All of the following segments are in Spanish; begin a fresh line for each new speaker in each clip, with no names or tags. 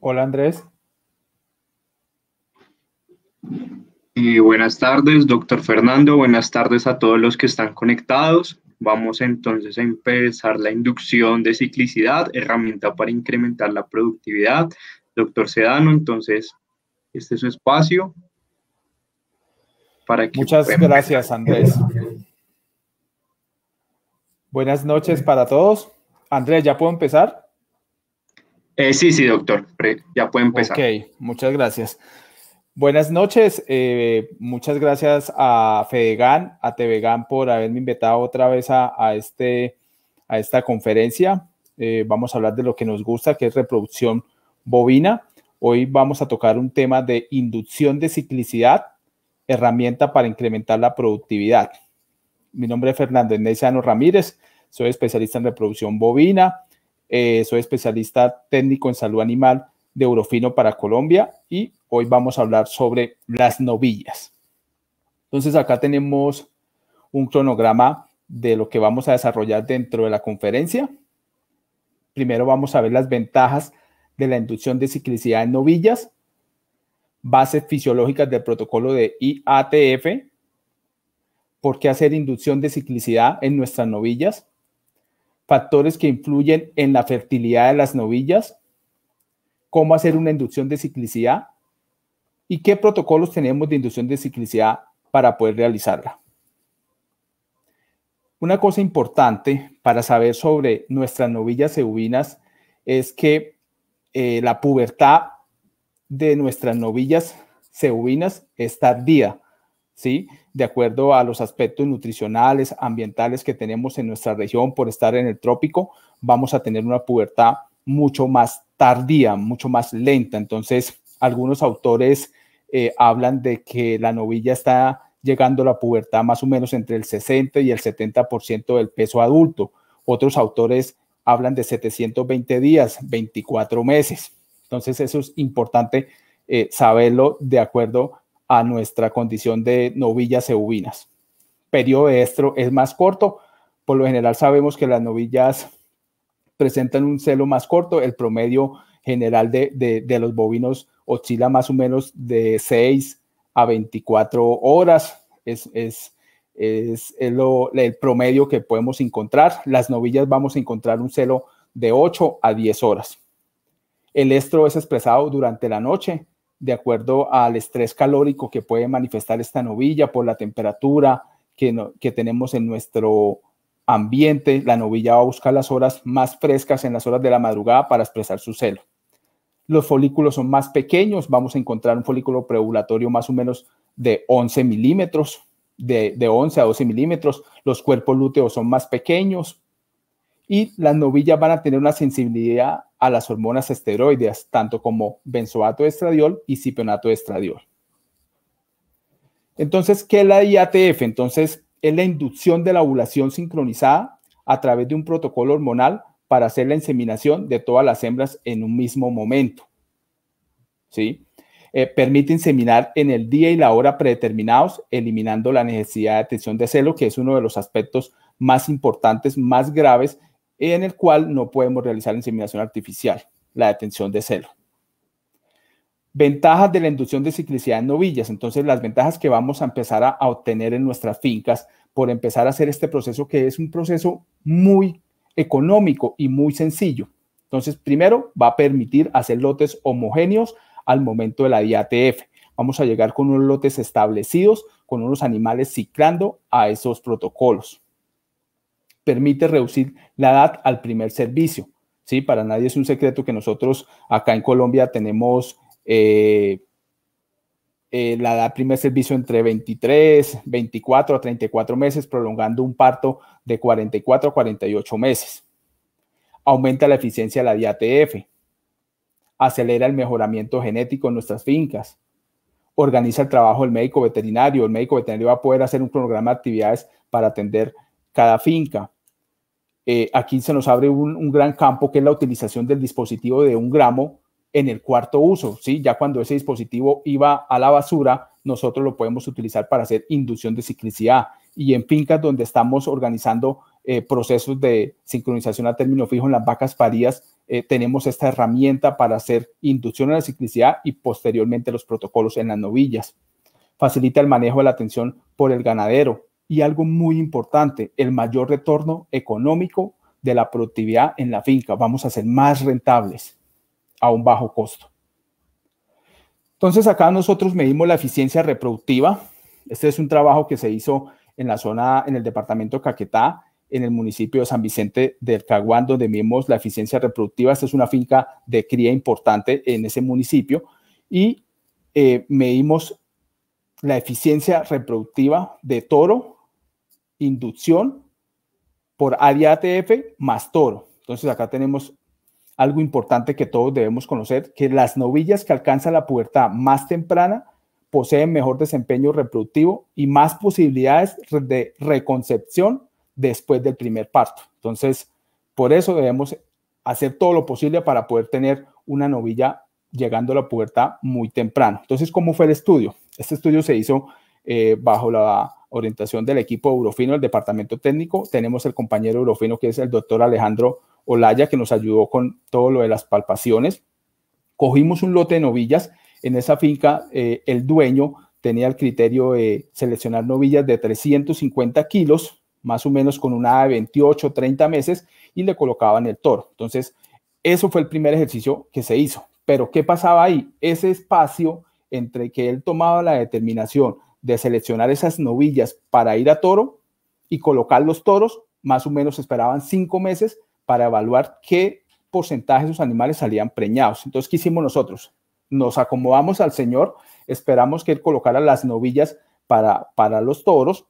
Hola Andrés.
buenas tardes, doctor Fernando. Buenas tardes a todos los que están conectados. Vamos entonces a empezar la inducción de ciclicidad, herramienta para incrementar la productividad. Doctor Sedano, entonces, este es su espacio. Para Muchas
gracias, Andrés. Buenas noches para todos. Andrés, ¿ya puedo empezar?
Eh, sí, sí, doctor, ya puede empezar. Ok,
muchas gracias. Buenas noches, eh, muchas gracias a Fedegan, a TVGAN por haberme invitado otra vez a, este, a esta conferencia. Eh, vamos a hablar de lo que nos gusta, que es reproducción bovina. Hoy vamos a tocar un tema de inducción de ciclicidad, herramienta para incrementar la productividad. Mi nombre es Fernando Enésiano Ramírez, soy especialista en reproducción bovina, eh, soy especialista técnico en salud animal de Eurofino para Colombia y hoy vamos a hablar sobre las novillas. Entonces acá tenemos un cronograma de lo que vamos a desarrollar dentro de la conferencia. Primero vamos a ver las ventajas de la inducción de ciclicidad en novillas, bases fisiológicas del protocolo de IATF, por qué hacer inducción de ciclicidad en nuestras novillas, factores que influyen en la fertilidad de las novillas, cómo hacer una inducción de ciclicidad y qué protocolos tenemos de inducción de ciclicidad para poder realizarla. Una cosa importante para saber sobre nuestras novillas eubinas es que eh, la pubertad de nuestras novillas ceubinas es tardía. ¿sí? De acuerdo a los aspectos nutricionales, ambientales que tenemos en nuestra región por estar en el trópico, vamos a tener una pubertad mucho más tardía, mucho más lenta. Entonces, algunos autores eh, hablan de que la novilla está llegando a la pubertad más o menos entre el 60 y el 70% del peso adulto. Otros autores hablan de 720 días, 24 meses. Entonces, eso es importante eh, saberlo de acuerdo a nuestra condición de novillas eubinas. Periodo de estro es más corto. Por lo general sabemos que las novillas presentan un celo más corto. El promedio general de, los bovinos oscila más o menos de 6 a 24 horas. Es, es, el promedio que podemos encontrar. Las novillas vamos a encontrar un celo de 8 a 10 horas. El estro es expresado durante la noche de acuerdo al estrés calórico que puede manifestar esta novilla por la temperatura que, tenemos en nuestro ambiente. La novilla va a buscar las horas más frescas en las horas de la madrugada para expresar su celo. Los folículos son más pequeños, vamos a encontrar un folículo preovulatorio más o menos de 11 milímetros, de, de 11 a 12 milímetros. Los cuerpos lúteos son más pequeños, y las novillas van a tener una sensibilidad a las hormonas esteroideas, tanto como benzoato de estradiol y cipionato de estradiol. Entonces, ¿qué es la IATF? Entonces, es la inducción de la ovulación sincronizada a través de un protocolo hormonal para hacer la inseminación de todas las hembras en un mismo momento. ¿Sí? Eh, permite inseminar en el día y la hora predeterminados, eliminando la necesidad de atención de celo, que es uno de los aspectos más importantes, más graves en el cual no podemos realizar inseminación artificial, la detención de celo. Ventajas de la inducción de ciclicidad en novillas. Entonces, las ventajas que vamos a empezar a, a obtener en nuestras fincas por empezar a hacer este proceso, que es un proceso muy económico y muy sencillo. Entonces, primero, va a permitir hacer lotes homogéneos al momento de la IATF. Vamos a llegar con unos lotes establecidos, con unos animales ciclando a esos protocolos permite reducir la edad al primer servicio. ¿sí? Para nadie es un secreto que nosotros acá en Colombia tenemos eh, eh, la edad primer servicio entre 23, 24 a 34 meses, prolongando un parto de 44 a 48 meses. Aumenta la eficiencia de la DATF. Acelera el mejoramiento genético en nuestras fincas. Organiza el trabajo del médico veterinario. El médico veterinario va a poder hacer un programa de actividades para atender cada finca. Eh, aquí se nos abre un, gran campo que es la utilización del dispositivo de un gramo en el cuarto uso, ¿sí? Ya cuando ese dispositivo iba a la basura, nosotros lo podemos utilizar para hacer inducción de ciclicidad. Y en fincas donde estamos organizando eh, procesos de sincronización a término fijo en las vacas paridas, eh, tenemos esta herramienta para hacer inducción a la ciclicidad y posteriormente los protocolos en las novillas. Facilita el manejo de la atención por el ganadero, y algo muy importante, el mayor retorno económico de la productividad en la finca. Vamos a ser más rentables a un bajo costo. Entonces acá nosotros medimos la eficiencia reproductiva. Este es un trabajo que se hizo en la zona, en el departamento Caquetá, en el municipio de San Vicente del Caguán, donde medimos la eficiencia reproductiva. Esta es una finca de cría importante en ese municipio y eh, medimos la eficiencia reproductiva de toro inducción por ATF más toro. Entonces acá tenemos algo importante que todos debemos conocer, que las novillas que alcanzan la pubertad más temprana poseen mejor desempeño reproductivo y más posibilidades de reconcepción después del primer parto. Entonces, por eso debemos hacer todo lo posible para poder tener una novilla llegando a la pubertad muy temprano. Entonces, ¿cómo fue el estudio? Este estudio se hizo eh, bajo la orientación del equipo Eurofino, el departamento técnico. Tenemos el compañero Eurofino que es el doctor Alejandro Olaya, que nos ayudó con todo lo de las palpaciones. Cogimos un lote de novillas. En esa finca, eh, el dueño tenía el criterio de seleccionar novillas de 350 kilos, más o menos con una de 28, o 30 meses, y le colocaban el toro. Entonces, eso fue el primer ejercicio que se hizo. Pero, ¿qué pasaba ahí? Ese espacio entre que él tomaba la determinación de seleccionar esas novillas para ir a toro y colocar los toros, más o menos esperaban cinco meses para evaluar qué porcentaje de esos animales salían preñados. Entonces, ¿qué hicimos nosotros? Nos acomodamos al Señor, esperamos que Él colocara las novillas para, para los toros,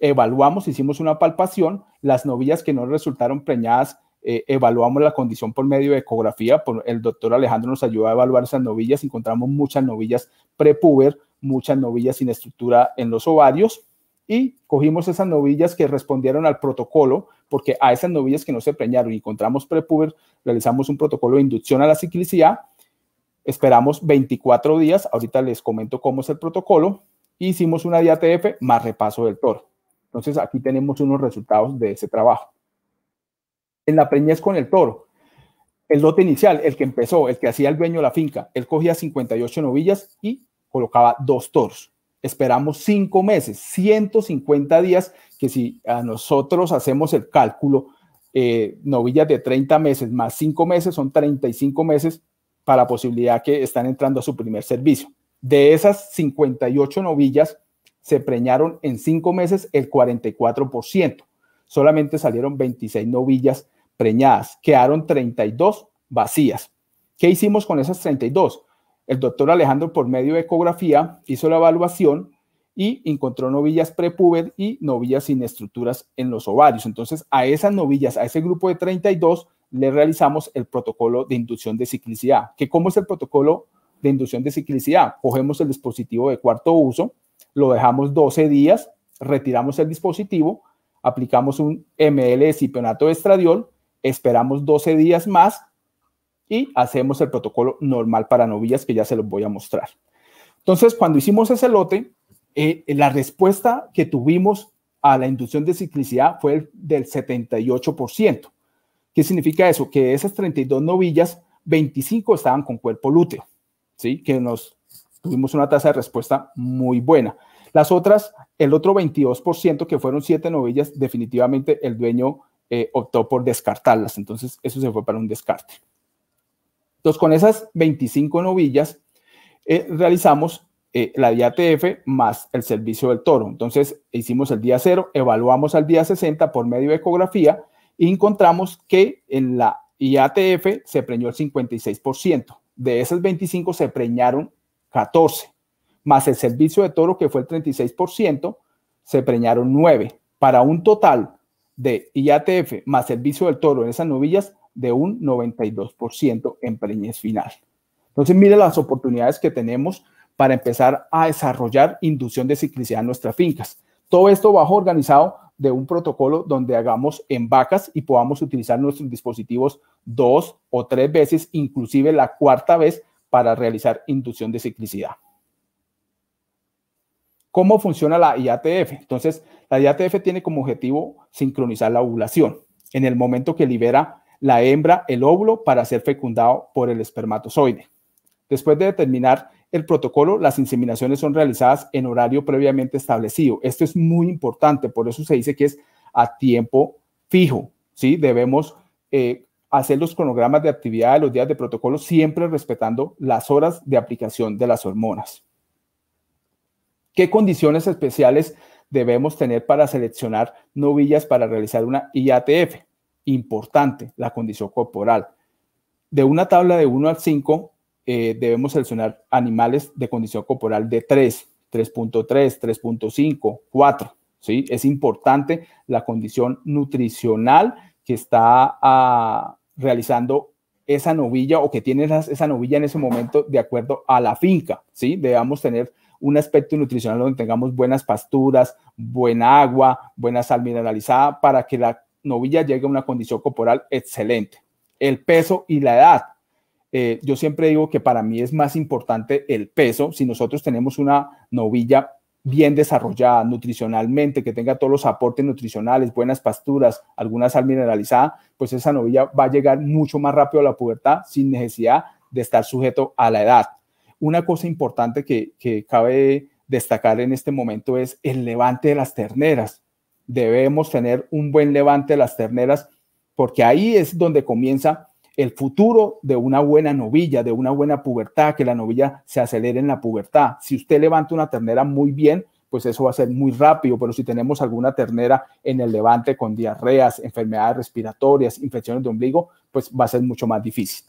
evaluamos, hicimos una palpación, las novillas que no resultaron preñadas, eh, evaluamos la condición por medio de ecografía, el doctor Alejandro nos ayudó a evaluar esas novillas, encontramos muchas novillas prepuber, muchas novillas sin estructura en los ovarios y cogimos esas novillas que respondieron al protocolo, porque a esas novillas que no se preñaron y encontramos prepuber, realizamos un protocolo de inducción a la ciclicidad, esperamos 24 días, ahorita les comento cómo es el protocolo, e hicimos una DATF más repaso del toro. Entonces aquí tenemos unos resultados de ese trabajo. En la preñez con el toro, el lote inicial, el que empezó, el que hacía el dueño de la finca, él cogía 58 novillas y colocaba dos toros. Esperamos cinco meses, 150 días, que si a nosotros hacemos el cálculo, eh, novillas de 30 meses más cinco meses son 35 meses para la posibilidad que están entrando a su primer servicio. De esas 58 novillas, se preñaron en cinco meses el 44%. Solamente salieron 26 novillas preñadas, quedaron 32 vacías. ¿Qué hicimos con esas 32? El doctor Alejandro, por medio de ecografía, hizo la evaluación y encontró novillas prepúber y novillas sin estructuras en los ovarios. Entonces, a esas novillas, a ese grupo de 32, le realizamos el protocolo de inducción de ciclicidad. ¿Que ¿Cómo es el protocolo de inducción de ciclicidad? Cogemos el dispositivo de cuarto uso, lo dejamos 12 días, retiramos el dispositivo, aplicamos un ml de cipionato de estradiol, esperamos 12 días más y hacemos el protocolo normal para novillas que ya se los voy a mostrar. Entonces, cuando hicimos ese lote, eh, la respuesta que tuvimos a la inducción de ciclicidad fue del 78%. ¿Qué significa eso? Que de esas 32 novillas, 25 estaban con cuerpo lúteo, ¿sí? Que nos tuvimos una tasa de respuesta muy buena. Las otras, el otro 22%, que fueron 7 novillas, definitivamente el dueño eh, optó por descartarlas. Entonces, eso se fue para un descarte. Entonces, con esas 25 novillas, eh, realizamos eh, la IATF más el servicio del toro. Entonces, hicimos el día 0, evaluamos al día 60 por medio de ecografía y encontramos que en la IATF se preñó el 56%. De esas 25 se preñaron 14, más el servicio de toro que fue el 36%, se preñaron 9, para un total de IATF más servicio del toro en esas novillas de un 92% en preñez final. Entonces, mire las oportunidades que tenemos para empezar a desarrollar inducción de ciclicidad en nuestras fincas. Todo esto bajo organizado de un protocolo donde hagamos en vacas y podamos utilizar nuestros dispositivos dos o tres veces, inclusive la cuarta vez, para realizar inducción de ciclicidad. ¿Cómo funciona la IATF? Entonces, la IATF tiene como objetivo sincronizar la ovulación. En el momento que libera la hembra el óvulo para ser fecundado por el espermatozoide. Después de determinar el protocolo, las inseminaciones son realizadas en horario previamente establecido. Esto es muy importante, por eso se dice que es a tiempo fijo. Debemos eh, hacer los cronogramas de actividad de los días de protocolo siempre respetando las horas de aplicación de las hormonas. ¿Qué condiciones especiales debemos tener para seleccionar novillas para realizar una IATF? importante, la condición corporal. De una tabla de 1 al 5, eh, debemos seleccionar animales de condición corporal de 3, 3.3, 3.5, 4. ¿sí? Es importante la condición nutricional que está ah, realizando esa novilla o que tiene esa, esa, novilla en ese momento de acuerdo a la finca. ¿sí? Debemos tener un aspecto nutricional donde tengamos buenas pasturas, buena agua, buena sal mineralizada para que la Novilla llega a una condición corporal excelente. El peso y la edad. Eh, yo siempre digo que para mí es más importante el peso. Si nosotros tenemos una novilla bien desarrollada nutricionalmente, que tenga todos los aportes nutricionales, buenas pasturas, alguna sal mineralizada, pues esa novilla va a llegar mucho más rápido a la pubertad sin necesidad de estar sujeto a la edad. Una cosa importante que cabe destacar en este momento es el levante de las terneras debemos tener un buen levante de las terneras, porque ahí es donde comienza el futuro de una buena novilla, de una buena pubertad, que la novilla se acelere en la pubertad. Si usted levanta una ternera muy bien, pues eso va a ser muy rápido, pero si tenemos alguna ternera en el levante con diarreas, enfermedades respiratorias, infecciones de ombligo, pues va a ser mucho más difícil.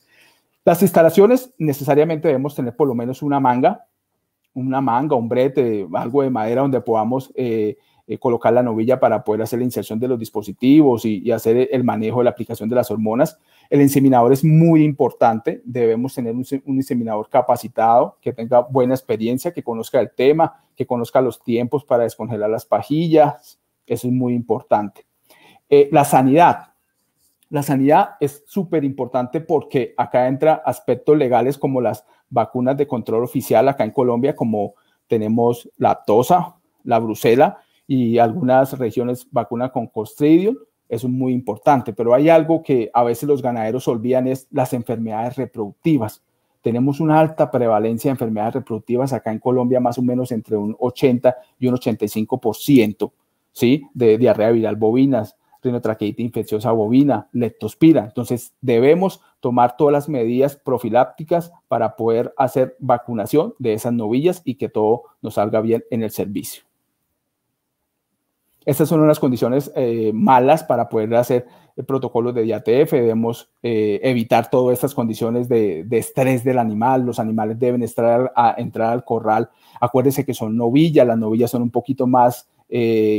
Las instalaciones necesariamente debemos tener por lo menos una manga, una manga, un brete, algo de madera donde podamos eh, eh, colocar la novilla para poder hacer la inserción de los dispositivos y, hacer el manejo de la aplicación de las hormonas. El inseminador es muy importante, debemos tener un, inseminador capacitado, que tenga buena experiencia, que conozca el tema, que conozca los tiempos para descongelar las pajillas, eso es muy importante. Eh, la sanidad. La sanidad es súper importante porque acá entra aspectos legales como las vacunas de control oficial acá en Colombia, como tenemos la tosa, la Brusela, y algunas regiones vacunan con costridium. es muy importante, pero hay algo que a veces los ganaderos olvidan, es las enfermedades reproductivas. Tenemos una alta prevalencia de enfermedades reproductivas acá en Colombia, más o menos entre un 80 y un 85%, ¿sí? De diarrea viral bovinas, rinotraqueita infecciosa bovina, leptospira. Entonces, debemos tomar todas las medidas profilácticas para poder hacer vacunación de esas novillas y que todo nos salga bien en el servicio. Estas son unas condiciones eh, malas para poder hacer eh, protocolos de IATF. Debemos eh, evitar todas estas condiciones de, estrés del animal. Los animales deben entrar al corral. Acuérdense que son novillas. Las novillas son un poquito más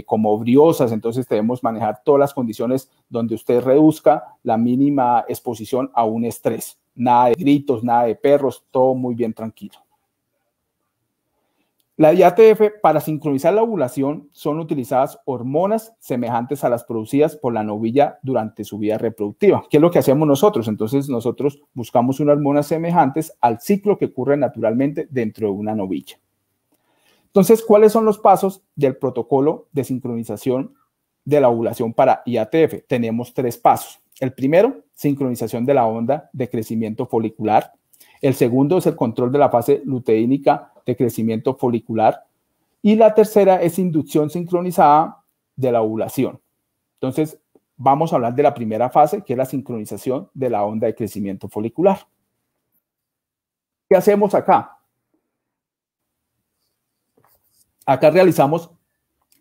como briosas. Entonces debemos manejar todas las condiciones donde usted reduzca la mínima exposición a un estrés. Nada de gritos, nada de perros, todo muy bien tranquilo. La IATF, para sincronizar la ovulación, son utilizadas hormonas semejantes a las producidas por la novilla durante su vida reproductiva, ¿Qué es lo que hacemos nosotros. Entonces, nosotros buscamos unas hormonas semejantes al ciclo que ocurre naturalmente dentro de una novilla. Entonces, ¿cuáles son los pasos del protocolo de sincronización de la ovulación para IATF? Tenemos tres pasos. El primero, sincronización de la onda de crecimiento folicular. El segundo es el control de la fase luteínica de crecimiento folicular. Y la tercera es inducción sincronizada de la ovulación. Entonces, vamos a hablar de la primera fase, que es la sincronización de la onda de crecimiento folicular. ¿Qué hacemos acá? Acá realizamos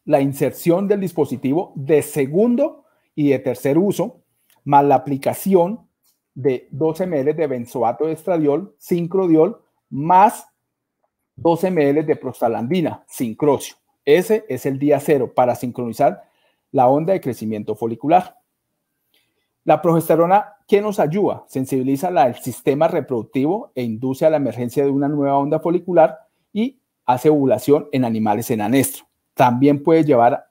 la inserción del dispositivo de segundo y de tercer uso, más la aplicación de 12 ml de benzoato de estradiol, sincrodiol, más 12 ml de prostalandina, sincrosio. Ese es el día cero para sincronizar la onda de crecimiento folicular. La progesterona, ¿qué nos ayuda? Sensibiliza el sistema reproductivo e induce a la emergencia de una nueva onda folicular y hace ovulación en animales en anestro. También puede llevar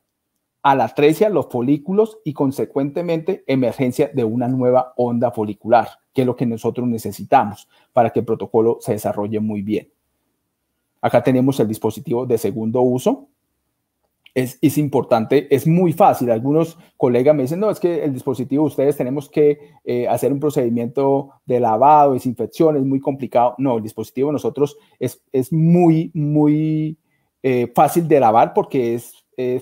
a la atresia los folículos y consecuentemente emergencia de una nueva onda folicular, que es lo que nosotros necesitamos para que el protocolo se desarrolle muy bien. Acá tenemos el dispositivo de segundo uso. Es, es importante, es muy fácil. Algunos colegas me dicen, no, es que el dispositivo ustedes tenemos que eh, hacer un procedimiento de lavado, desinfección, es muy complicado. No, el dispositivo nosotros es, es muy, muy eh, fácil de lavar porque es,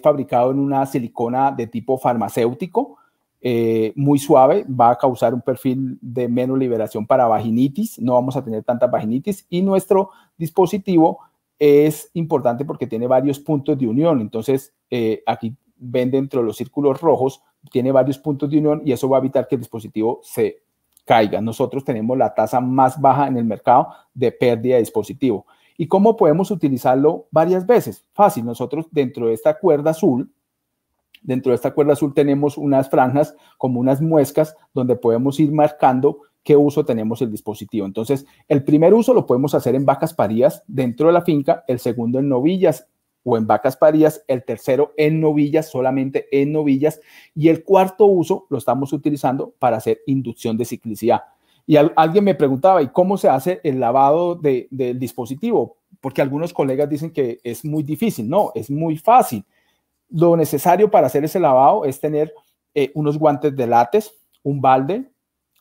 fabricado en una silicona de tipo farmacéutico. Eh, muy suave, va a causar un perfil de menos liberación para vaginitis, no vamos a tener tanta vaginitis y nuestro dispositivo es importante porque tiene varios puntos de unión. Entonces, eh, aquí ven dentro de los círculos rojos, tiene varios puntos de unión y eso va a evitar que el dispositivo se caiga. Nosotros tenemos la tasa más baja en el mercado de pérdida de dispositivo. ¿Y cómo podemos utilizarlo varias veces? Fácil, nosotros dentro de esta cuerda azul, dentro de esta cuerda azul tenemos unas franjas como unas muescas donde podemos ir marcando qué uso tenemos el dispositivo. Entonces, el primer uso lo podemos hacer en vacas parías dentro de la finca, el segundo en novillas o en vacas parías, el tercero en novillas, solamente en novillas, y el cuarto uso lo estamos utilizando para hacer inducción de ciclicidad. Y alguien me preguntaba, ¿y cómo se hace el lavado del dispositivo? Porque algunos colegas dicen que es muy difícil. No, es muy fácil. Lo necesario para hacer ese lavado es tener eh, unos guantes de látex, un balde,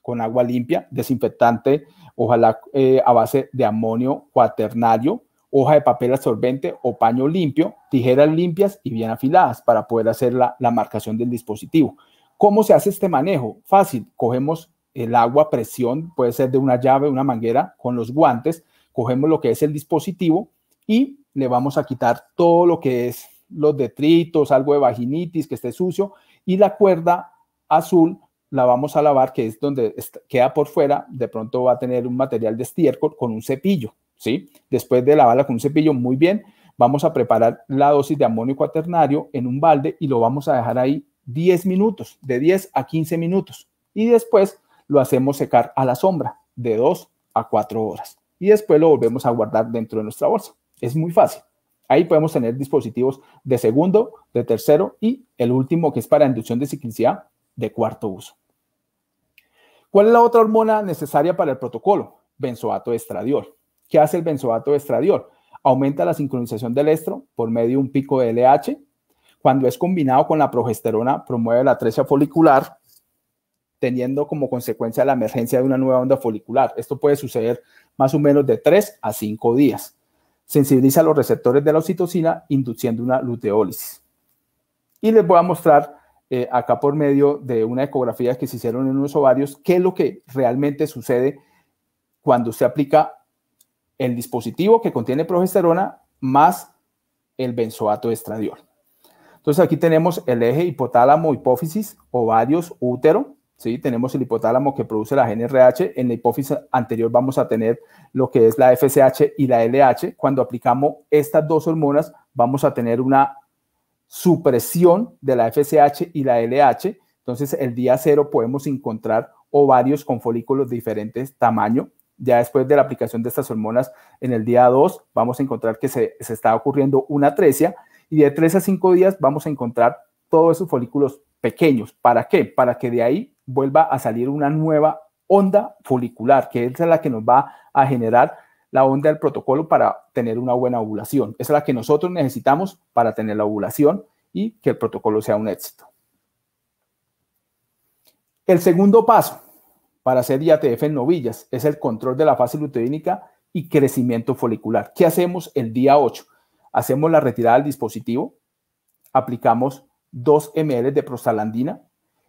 con agua limpia, desinfectante, ojalá eh, a base de amonio cuaternario, hoja de papel absorbente o paño limpio, tijeras limpias y bien afiladas para poder hacer la, la marcación del dispositivo. ¿Cómo se hace este manejo? Fácil, cogemos el agua a presión, puede ser de una llave, una manguera, con los guantes, cogemos lo que es el dispositivo y le vamos a quitar todo lo que es los detritos, algo de vaginitis que esté sucio y la cuerda azul la vamos a lavar, que es donde queda por fuera, de pronto va a tener un material de estiércol con un cepillo, ¿sí? Después de lavarla con un cepillo, muy bien, vamos a preparar la dosis de amonio cuaternario en un balde y lo vamos a dejar ahí 10 minutos, de 10 a 15 minutos. Y después lo hacemos secar a la sombra, de 2 a 4 horas. Y después lo volvemos a guardar dentro de nuestra bolsa. Es muy fácil. Ahí podemos tener dispositivos de segundo, de tercero y el último que es para inducción de ciclicidad de cuarto uso. ¿Cuál es la otra hormona necesaria para el protocolo? Benzoato estradiol. ¿Qué hace el benzoato estradiol? Aumenta la sincronización del estro por medio de un pico de LH. Cuando es combinado con la progesterona, promueve la atresia folicular, teniendo como consecuencia la emergencia de una nueva onda folicular. Esto puede suceder más o menos de 3 a 5 días. Sensibiliza los receptores de la oxitocina, induciendo una luteólisis. Y les voy a mostrar eh, acá por medio de una ecografía que se hicieron en unos ovarios, qué es lo que realmente sucede cuando se aplica el dispositivo que contiene progesterona más el benzoato de estradiol. Entonces aquí tenemos el eje hipotálamo, hipófisis, ovarios, útero, ¿sí? Tenemos el hipotálamo que produce la GNRH, en la hipófisis anterior vamos a tener lo que es la FSH y la LH. Cuando aplicamos estas dos hormonas vamos a tener una supresión de la FSH y la LH. Entonces, el día cero podemos encontrar ovarios con folículos de diferentes tamaño. Ya después de la aplicación de estas hormonas en el día 2, vamos a encontrar que se, está ocurriendo una atresia y de 3 a 5 días vamos a encontrar todos esos folículos pequeños. ¿Para qué? Para que de ahí vuelva a salir una nueva onda folicular, que es la que nos va a generar la onda del protocolo para tener una buena ovulación. Esa es la que nosotros necesitamos para tener la ovulación y que el protocolo sea un éxito. El segundo paso para hacer IATF en novillas es el control de la fase luteínica y crecimiento folicular. ¿Qué hacemos el día 8? Hacemos la retirada del dispositivo, aplicamos 2 ml de prostalandina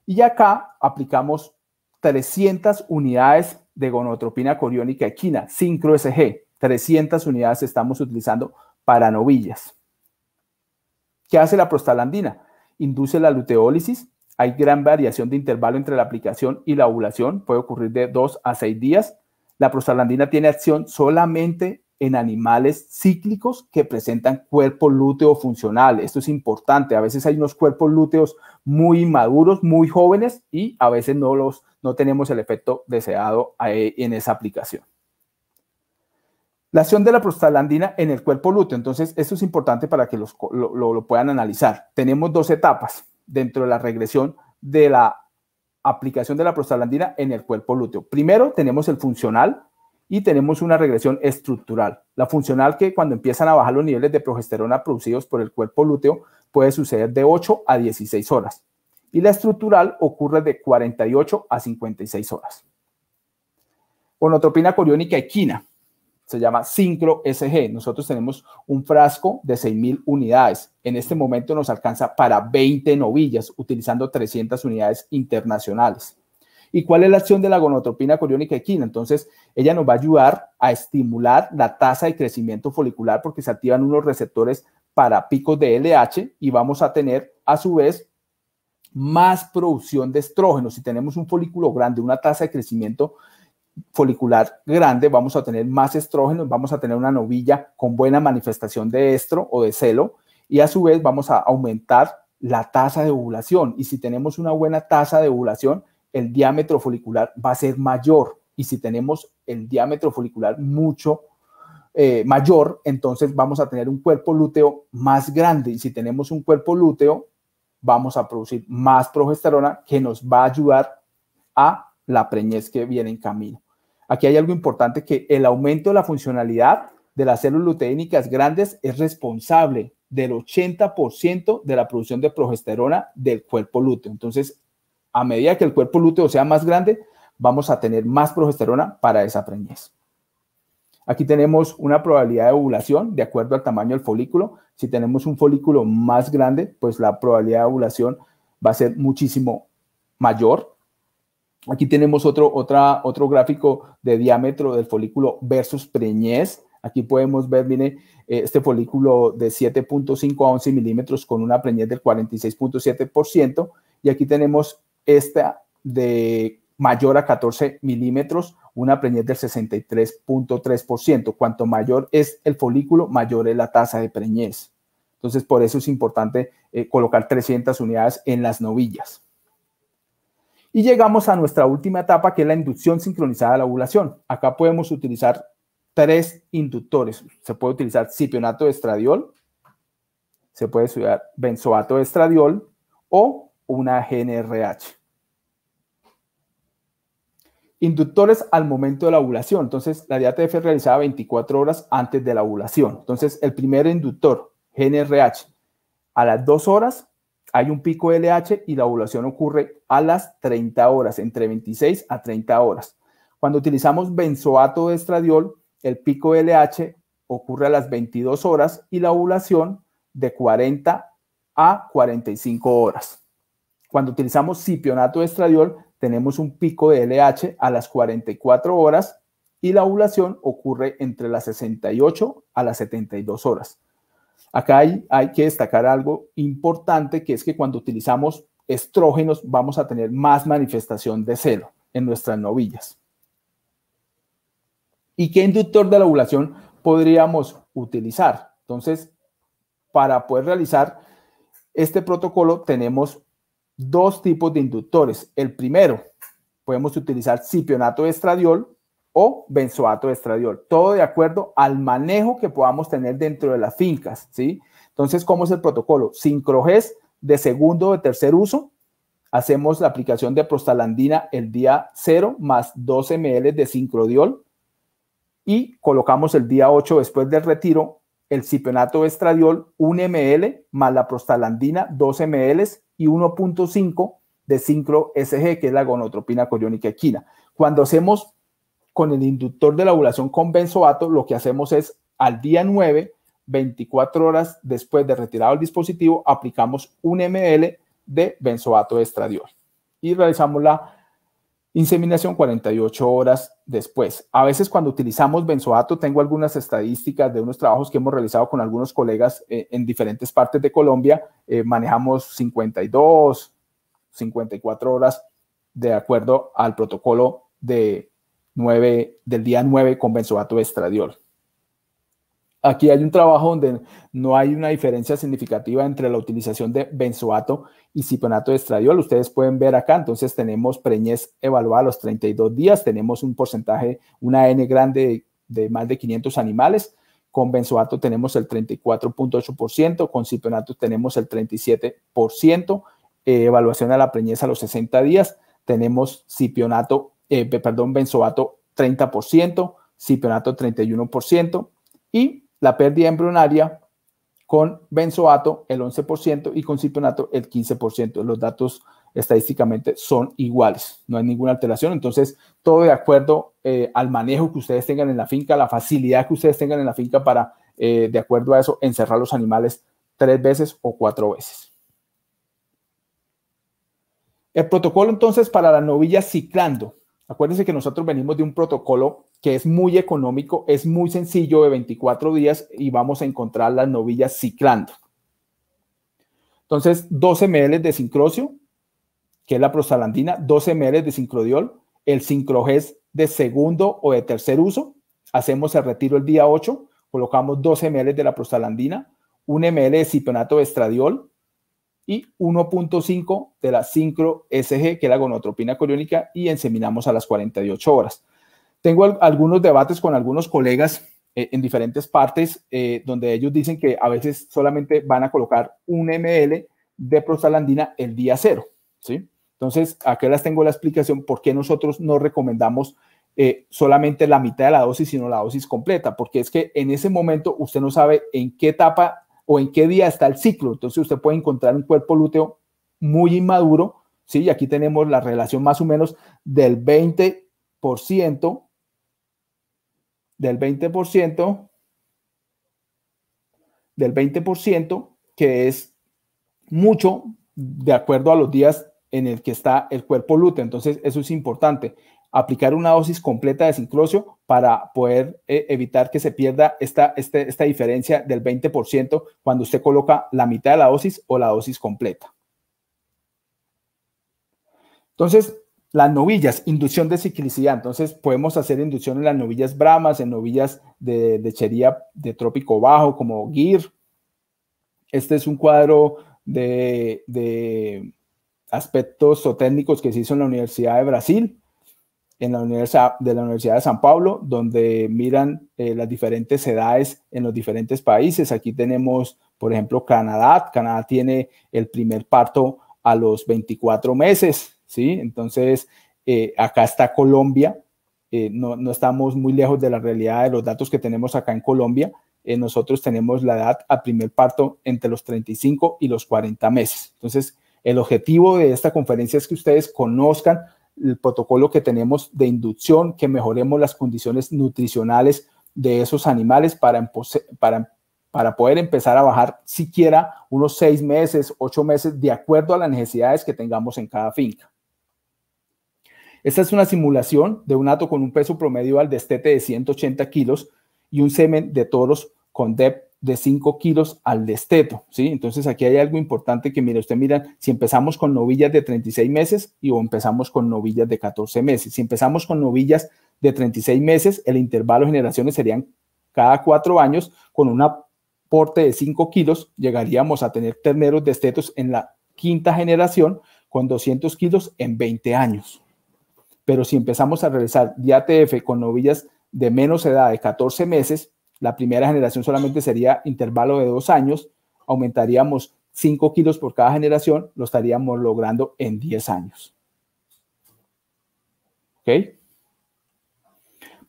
y acá aplicamos 300 unidades de gonotropina coriónica equina, Sincro SG. 300 unidades estamos utilizando para novillas. ¿Qué hace la prostalandina? Induce la luteólisis. Hay gran variación de intervalo entre la aplicación y la ovulación. Puede ocurrir de 2 a 6 días. La prostalandina tiene acción solamente en animales cíclicos que presentan cuerpo lúteo funcional. Esto es importante. A veces hay unos cuerpos lúteos muy maduros, muy jóvenes y a veces no, los, no tenemos el efecto deseado eh, en esa aplicación. La acción de la prostaglandina en el cuerpo lúteo. Entonces, esto es importante para que lo, lo puedan analizar. Tenemos dos etapas dentro de la regresión de la aplicación de la prostaglandina en el cuerpo lúteo. Primero tenemos el funcional, y tenemos una regresión estructural. La funcional que cuando empiezan a bajar los niveles de progesterona producidos por el cuerpo lúteo puede suceder de 8 a 16 horas y la estructural ocurre de 48 a 56 horas. Onotropina coriónica equina se llama Sincro SG. Nosotros tenemos un frasco de 6.000 unidades. En este momento nos alcanza para 20 novillas utilizando 300 unidades internacionales y cuál es la acción de la gonotropina coriónica equina. Entonces, ella nos va a ayudar a estimular la tasa de crecimiento folicular porque se activan unos receptores para picos de LH y vamos a tener a su vez más producción de estrógeno. Si tenemos un folículo grande, una tasa de crecimiento folicular grande, vamos a tener más estrógenos, vamos a tener una novilla con buena manifestación de estro o de celo y a su vez vamos a aumentar la tasa de ovulación. Y si tenemos una buena tasa de ovulación, el diámetro folicular va a ser mayor. Y si tenemos el diámetro folicular mucho eh, mayor, entonces vamos a tener un cuerpo lúteo más grande. Y si tenemos un cuerpo lúteo, vamos a producir más progesterona que nos va a ayudar a la preñez que viene en camino. Aquí hay algo importante que el aumento de la funcionalidad de las células luteínicas grandes es responsable del 80% de la producción de progesterona del cuerpo lúteo. Entonces, a medida que el cuerpo lúteo sea más grande, vamos a tener más progesterona para esa preñez. Aquí tenemos una probabilidad de ovulación de acuerdo al tamaño del folículo. Si tenemos un folículo más grande, pues la probabilidad de ovulación va a ser muchísimo mayor. Aquí tenemos otro, otra, otro gráfico de diámetro del folículo versus preñez. Aquí podemos ver, viene eh, este folículo de 7.5 a 11 milímetros con una preñez del 46.7%. Y aquí tenemos esta de mayor a 14 milímetros, una preñez del 63.3%. Cuanto mayor es el folículo, mayor es la tasa de preñez. Entonces, por eso es importante eh, colocar 300 unidades en las novillas. Y llegamos a nuestra última etapa, que es la inducción sincronizada de la ovulación. Acá podemos utilizar tres inductores. Se puede utilizar cipionato de estradiol, se puede usar benzoato de estradiol o una GNRH. Inductores al momento de la ovulación. Entonces, la es realizada 24 horas antes de la ovulación. Entonces, el primer inductor, GNRH, a las 2 horas hay un pico de LH y la ovulación ocurre a las 30 horas, entre 26 a 30 horas. Cuando utilizamos benzoato de estradiol, el pico LH ocurre a las 22 horas y la ovulación de 40 a 45 horas. Cuando utilizamos cipionato de estradiol, tenemos un pico de LH a las 44 horas y la ovulación ocurre entre las 68 a las 72 horas. Acá hay, hay que destacar algo importante, que es que cuando utilizamos estrógenos vamos a tener más manifestación de celo en nuestras novillas. ¿Y qué inductor de la ovulación podríamos utilizar? Entonces, para poder realizar este protocolo tenemos dos tipos de inductores. El primero, podemos utilizar cipionato de estradiol o benzoato de estradiol, todo de acuerdo al manejo que podamos tener dentro de las fincas, ¿sí? Entonces, ¿cómo es el protocolo? Sincroges de segundo o de tercer uso, hacemos la aplicación de prostalandina el día 0 más 2 ml de sincrodiol y colocamos el día 8 después del retiro el cipionato de estradiol 1 ml más la prostalandina 2 ml y 1.5 de sincro SG, que es la gonotropina coriónica equina. Cuando hacemos con el inductor de la ovulación con benzoato, lo que hacemos es al día 9, 24 horas después de retirado el dispositivo, aplicamos un ml de benzoato de estradiol y realizamos la Inseminación 48 horas después. A veces cuando utilizamos benzoato, tengo algunas estadísticas de unos trabajos que hemos realizado con algunos colegas eh, en diferentes partes de Colombia. Eh, manejamos 52, 54 horas de acuerdo al protocolo de 9, del día 9 con benzoato estradiol. Aquí hay un trabajo donde no hay una diferencia significativa entre la utilización de benzoato y cipionato de estradiol. Ustedes pueden ver acá, entonces tenemos preñez evaluada a los 32 días, tenemos un porcentaje, una N grande de, más de 500 animales, con benzoato tenemos el 34.8%, con cipionato tenemos el 37%, eh, evaluación a la preñez a los 60 días, tenemos cipionato, eh, perdón, benzoato 30%, cipionato 31% y la pérdida embrionaria con benzoato el 11% y con cipionato el 15%. Los datos estadísticamente son iguales, no hay ninguna alteración. Entonces, todo de acuerdo eh, al manejo que ustedes tengan en la finca, la facilidad que ustedes tengan en la finca para, eh, de acuerdo a eso, encerrar los animales tres veces o cuatro veces. El protocolo entonces para la novilla ciclando. Acuérdense que nosotros venimos de un protocolo que es muy económico, es muy sencillo de 24 días y vamos a encontrar las novillas ciclando. Entonces, 12 ml de sincrosio, que es la prostalandina, 12 ml de sincrodiol, el sincroges de segundo o de tercer uso, hacemos el retiro el día 8, colocamos 12 ml de la prostalandina, 1 ml de citonato de estradiol, y 1.5 de la sincro SG, que es la gonotropina coriónica, y enseminamos a las 48 horas. Tengo algunos debates con algunos colegas eh, en diferentes partes, eh, donde ellos dicen que a veces solamente van a colocar un ml de prostalandina el día cero, ¿sí? Entonces, aquí les tengo la explicación por qué nosotros no recomendamos eh, solamente la mitad de la dosis, sino la dosis completa, porque es que en ese momento usted no sabe en qué etapa o en qué día está el ciclo. Entonces usted puede encontrar un cuerpo lúteo muy inmaduro, ¿sí? Y aquí tenemos la relación más o menos del 20%, del 20%, del 20%, que es mucho de acuerdo a los días en el que está el cuerpo lúteo. Entonces, eso es importante aplicar una dosis completa de ciclosio para poder eh, evitar que se pierda esta, este, esta diferencia del 20% cuando usted coloca la mitad de la dosis o la dosis completa. Entonces, las novillas, inducción de ciclicidad. Entonces, podemos hacer inducción en las novillas brahmas en novillas de, de de trópico bajo, como GIR. Este es un cuadro de, de aspectos técnicos que se hizo en la Universidad de Brasil en la Universidad, de la Universidad de San Pablo, donde miran eh, las diferentes edades en los diferentes países. Aquí tenemos, por ejemplo, Canadá. Canadá tiene el primer parto a los 24 meses, ¿sí? Entonces, eh, acá está Colombia. Eh, no, no, estamos muy lejos de la realidad de los datos que tenemos acá en Colombia. nosotros tenemos la edad a primer parto entre los 35 y los 40 meses. Entonces, el objetivo de esta conferencia es que ustedes conozcan el protocolo que tenemos de inducción, que mejoremos las condiciones nutricionales de esos animales para, para, para poder empezar a bajar siquiera unos seis meses, ocho meses, de acuerdo a las necesidades que tengamos en cada finca. Esta es una simulación de un hato con un peso promedio al destete de 180 kilos y un semen de toros con DEP de 5 kilos al desteto, ¿sí? Entonces aquí hay algo importante que, mire, usted mira, si empezamos con novillas de 36 meses y o empezamos con novillas de 14 meses, si empezamos con novillas de 36 meses, el intervalo de generaciones serían cada 4 años, con un aporte de 5 kilos, llegaríamos a tener terneros destetos en la quinta generación con 200 kilos en 20 años. Pero si empezamos a realizar DATF con novillas de menos edad de 14 meses, la primera generación solamente sería intervalo de dos años, aumentaríamos 5 kilos por cada generación, lo estaríamos logrando en 10 años. ¿Ok?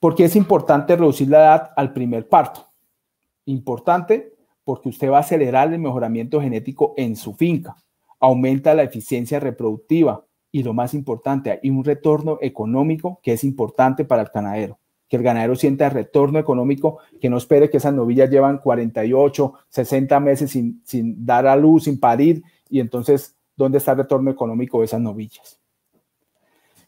¿Por qué es importante reducir la edad al primer parto? Importante porque usted va a acelerar el mejoramiento genético en su finca, aumenta la eficiencia reproductiva y lo más importante, hay un retorno económico que es importante para el canadero el ganadero sienta retorno económico, que no espere que esas novillas llevan 48, 60 meses sin, dar a luz, sin parir, y entonces, ¿dónde está el retorno económico de esas novillas?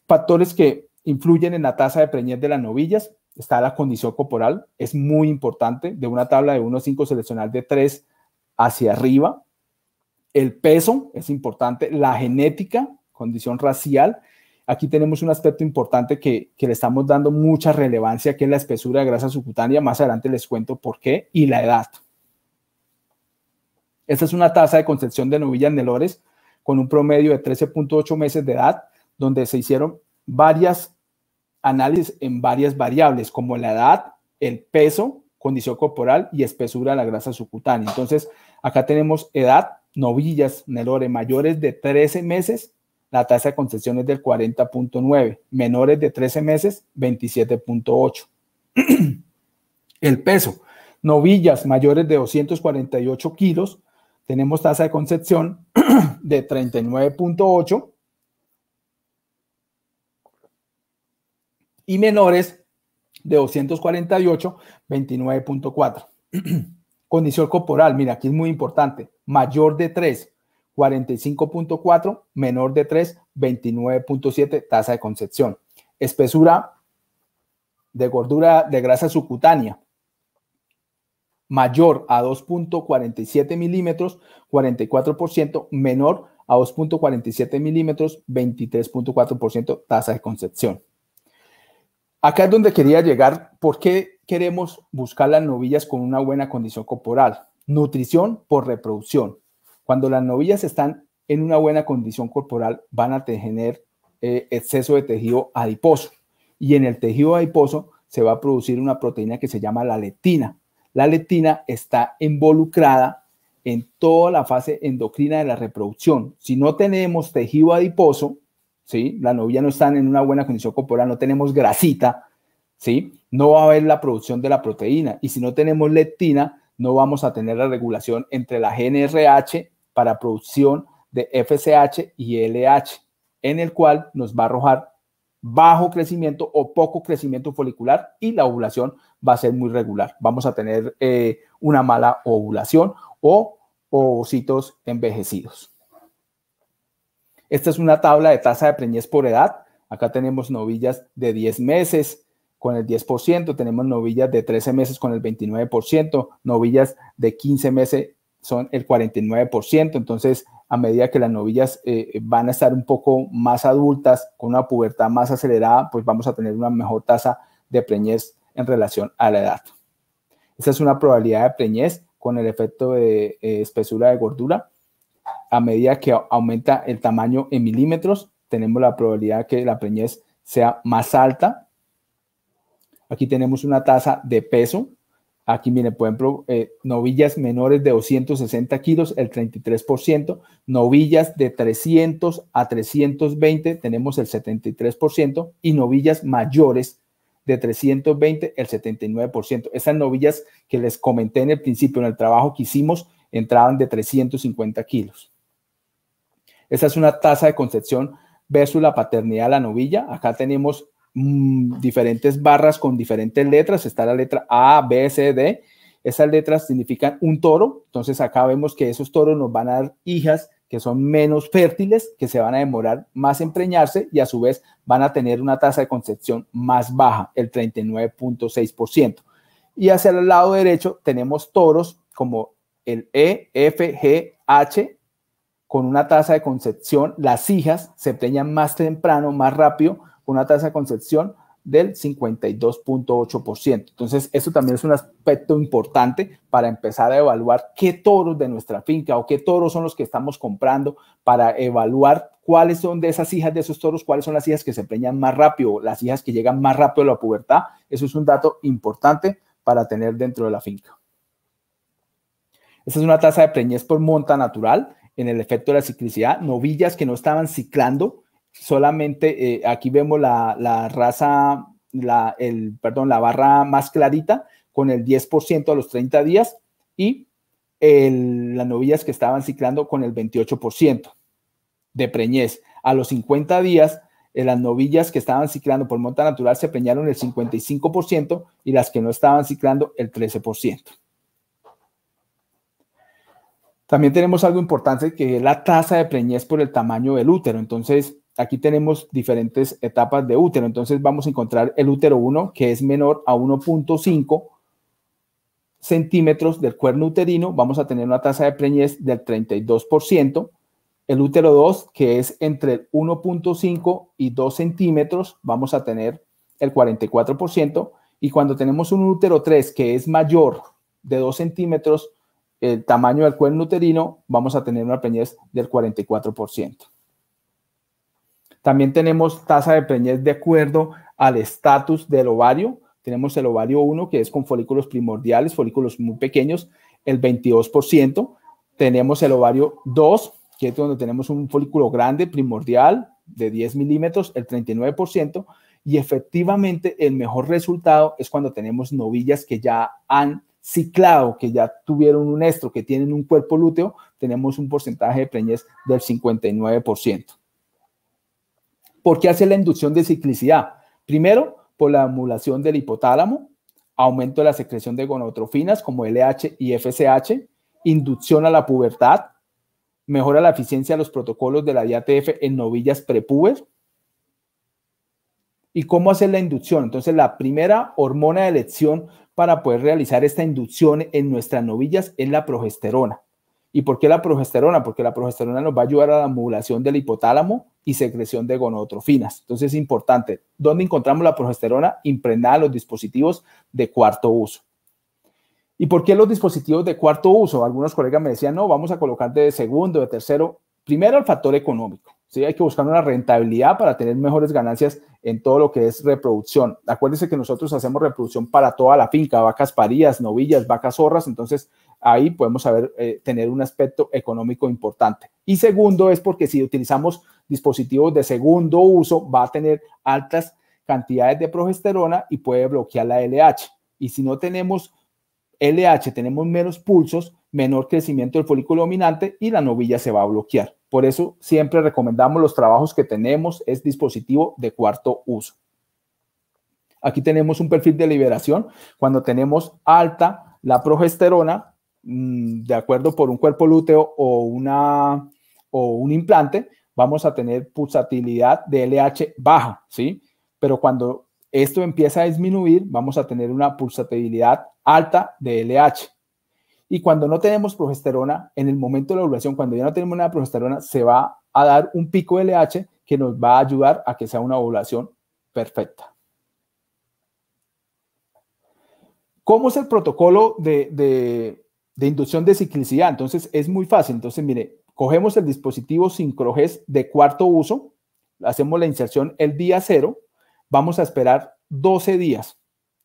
Factores que influyen en la tasa de preñez de las novillas, está la condición corporal, es muy importante, de una tabla de 1.5 seleccionar de 3 hacia arriba, el peso es importante, la genética, condición racial, aquí tenemos un aspecto importante que, le estamos dando mucha relevancia, que es la espesura de grasa subcutánea. Más adelante les cuento por qué y la edad. Esta es una tasa de concepción de novillas nelores con un promedio de 13.8 meses de edad, donde se hicieron varias análisis en varias variables, como la edad, el peso, condición corporal y espesura de la grasa subcutánea. Entonces, acá tenemos edad, novillas, nelores mayores de 13 meses la tasa de concepción es del 40.9, menores de 13 meses, 27.8. El peso, novillas mayores de 248 kilos, tenemos tasa de concepción de 39.8 y menores de 248, 29.4. Condición corporal, mira, aquí es muy importante, mayor de 3, 45.4, menor de 3, 29.7 tasa de concepción. Espesura de gordura de grasa subcutánea mayor a 2.47 milímetros, 44%, menor a 2.47 milímetros, 23.4% tasa de concepción. Acá es donde quería llegar, ¿por qué queremos buscar las novillas con una buena condición corporal? Nutrición por reproducción. Cuando las novillas están en una buena condición corporal, van a tener eh, exceso de tejido adiposo. Y en el tejido adiposo se va a producir una proteína que se llama la leptina. La leptina está involucrada en toda la fase endocrina de la reproducción. Si no tenemos tejido adiposo, ¿sí? la novilla no está en una buena condición corporal, no tenemos grasita, ¿sí? no va a haber la producción de la proteína. Y si no tenemos leptina, no vamos a tener la regulación entre la GNRH para producción de FSH y LH, en el cual nos va a arrojar bajo crecimiento o poco crecimiento folicular y la ovulación va a ser muy regular. Vamos a tener eh, una mala ovulación o ovocitos envejecidos. Esta es una tabla de tasa de preñez por edad. Acá tenemos novillas de 10 meses con el 10%, tenemos novillas de 13 meses con el 29%, novillas de 15 meses son el 49%, entonces a medida que las novillas eh, eh, van a estar un poco más adultas, con una pubertad más acelerada, pues vamos a tener una mejor tasa de preñez en relación a la edad. Esa es una probabilidad de preñez con el efecto de eh, espesura de gordura. A medida que aumenta el tamaño en milímetros, tenemos la probabilidad de que la preñez sea más alta. Aquí tenemos una tasa de peso Aquí, miren, por ejemplo, eh, novillas menores de 260 kilos, el 33%, novillas de 300 a 320, tenemos el 73%, y novillas mayores de 320, el 79%. Esas novillas que les comenté en el principio, en el trabajo que hicimos, entraban de 350 kilos. Esa es una tasa de concepción versus la paternidad de la novilla. Acá tenemos Mm, diferentes barras con diferentes letras. Está la letra A, B, C, D. Esas letras significan un toro. Entonces acá vemos que esos toros nos van a dar hijas que son menos fértiles, que se van a demorar más en preñarse y a su vez van a tener una tasa de concepción más baja, el 39.6%. Y hacia el lado derecho tenemos toros como el E, F, G, H, con una tasa de concepción, las hijas se preñan más temprano, más rápido, una tasa de concepción del 52.8%. Entonces, eso también es un aspecto importante para empezar a evaluar qué toros de nuestra finca o qué toros son los que estamos comprando para evaluar cuáles son de esas hijas de esos toros, cuáles son las hijas que se preñan más rápido, las hijas que llegan más rápido a la pubertad. Eso es un dato importante para tener dentro de la finca. Esta es una tasa de preñez por monta natural en el efecto de la ciclicidad, novillas que no estaban ciclando, solamente eh, aquí vemos la, raza, la, el, perdón, la barra más clarita con el 10% a los 30 días y las novillas que estaban ciclando con el 28% de preñez. A los 50 días, eh, las novillas que estaban ciclando por monta natural se preñaron el 55% y las que no estaban ciclando el 13%. También tenemos algo importante que es la tasa de preñez por el tamaño del útero. Entonces, aquí tenemos diferentes etapas de útero. Entonces vamos a encontrar el útero 1, que es menor a 1.5 centímetros del cuerno uterino. Vamos a tener una tasa de preñez del 32%. El útero 2, que es entre 1.5 y 2 centímetros, vamos a tener el 44%. Y cuando tenemos un útero 3, que es mayor de 2 centímetros, el tamaño del cuerno uterino, vamos a tener una preñez del 44%. También tenemos tasa de preñez de acuerdo al estatus del ovario. Tenemos el ovario 1, que es con folículos primordiales, folículos muy pequeños, el 22%. Tenemos el ovario 2, que es donde tenemos un folículo grande, primordial, de 10 milímetros, el 39%. Y efectivamente, el mejor resultado es cuando tenemos novillas que ya han ciclado, que ya tuvieron un estro, que tienen un cuerpo lúteo, tenemos un porcentaje de preñez del 59%. ¿Por qué hace la inducción de ciclicidad? Primero, por la emulación del hipotálamo, aumento de la secreción de gonotrofinas como LH y FSH, inducción a la pubertad, mejora la eficiencia de los protocolos de la IATF en novillas prepuber. ¿Y cómo hace la inducción? Entonces, la primera hormona de elección para poder realizar esta inducción en nuestras novillas es la progesterona. ¿Y por qué la progesterona? Porque la progesterona nos va a ayudar a la modulación del hipotálamo y secreción de gonotrofinas. Entonces es importante. ¿Dónde encontramos la progesterona? Impregnada los dispositivos de cuarto uso. ¿Y por qué los dispositivos de cuarto uso? Algunos colegas me decían, no, vamos a colocar de segundo, de tercero. Primero, el factor económico. ¿sí? Hay que buscar una rentabilidad para tener mejores ganancias en todo lo que es reproducción. Acuérdense que nosotros hacemos reproducción para toda la finca, vacas parías, novillas, vacas zorras, entonces ahí podemos saber, eh, tener un aspecto económico importante. Y segundo es porque si utilizamos dispositivos de segundo uso, va a tener altas cantidades de progesterona y puede bloquear la LH. Y si no tenemos LH, tenemos menos pulsos, menor crecimiento del folículo dominante y la novilla se va a bloquear. Por eso siempre recomendamos los trabajos que tenemos, es dispositivo de cuarto uso. Aquí tenemos un perfil de liberación cuando tenemos alta la progesterona, mm, de acuerdo por un cuerpo lúteo o, una, o un implante, vamos a tener pulsatilidad de LH baja, ¿sí? Pero cuando esto empieza a disminuir, vamos a tener una pulsatilidad alta de LH. Y cuando no tenemos progesterona, en el momento de la ovulación, cuando ya no tenemos nada de progesterona, se va a dar un pico de LH que nos va a ayudar a que sea una ovulación perfecta. ¿Cómo es el protocolo de, inducción de ciclicidad? Entonces, es muy fácil. Entonces, mire, cogemos el dispositivo SincroGes de cuarto uso, hacemos la inserción el día cero, vamos a esperar 12 días.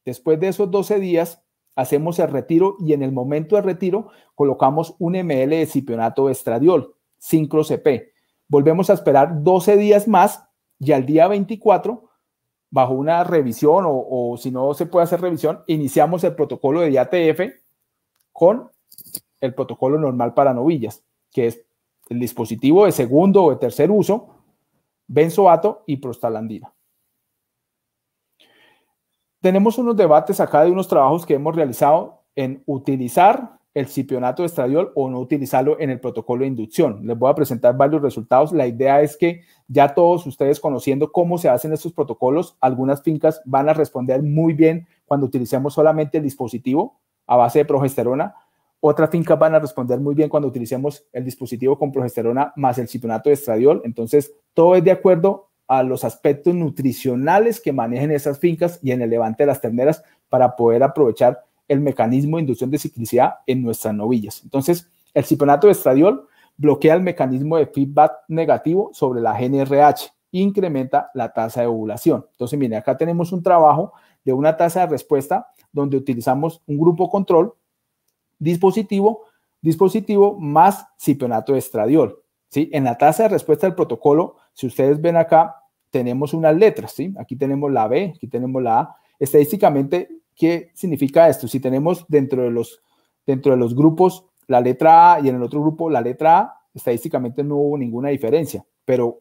Después de esos 12 días, hacemos el retiro y en el momento de retiro colocamos un ml de cipionato estradiol, sincro cp Volvemos a esperar 12 días más y al día 24, bajo una revisión o, o si no se puede hacer revisión, iniciamos el protocolo de IATF con el protocolo normal para novillas, que es el dispositivo de segundo o de tercer uso, benzoato y prostalandina. Tenemos unos debates acá de unos trabajos que hemos realizado en utilizar el cipionato de estradiol o no utilizarlo en el protocolo de inducción. Les voy a presentar varios resultados. La idea es que ya todos ustedes conociendo cómo se hacen estos protocolos, algunas fincas van a responder muy bien cuando utilicemos solamente el dispositivo a base de progesterona. Otras fincas van a responder muy bien cuando utilicemos el dispositivo con progesterona más el cipionato de estradiol. Entonces, todo es de acuerdo a los aspectos nutricionales que manejen esas fincas y en el levante de las terneras para poder aprovechar el mecanismo de inducción de ciclicidad en nuestras novillas. Entonces, el cipionato de estradiol bloquea el mecanismo de feedback negativo sobre la GNRH, incrementa la tasa de ovulación. Entonces, miren, acá tenemos un trabajo de una tasa de respuesta donde utilizamos un grupo control dispositivo, dispositivo más cipionato de estradiol. ¿sí? En la tasa de respuesta del protocolo si ustedes ven acá, tenemos unas letras, ¿sí? Aquí tenemos la B, aquí tenemos la A. Estadísticamente, ¿qué significa esto? Si tenemos dentro de los, dentro de los grupos la letra A y en el otro grupo la letra A, estadísticamente no hubo ninguna diferencia, pero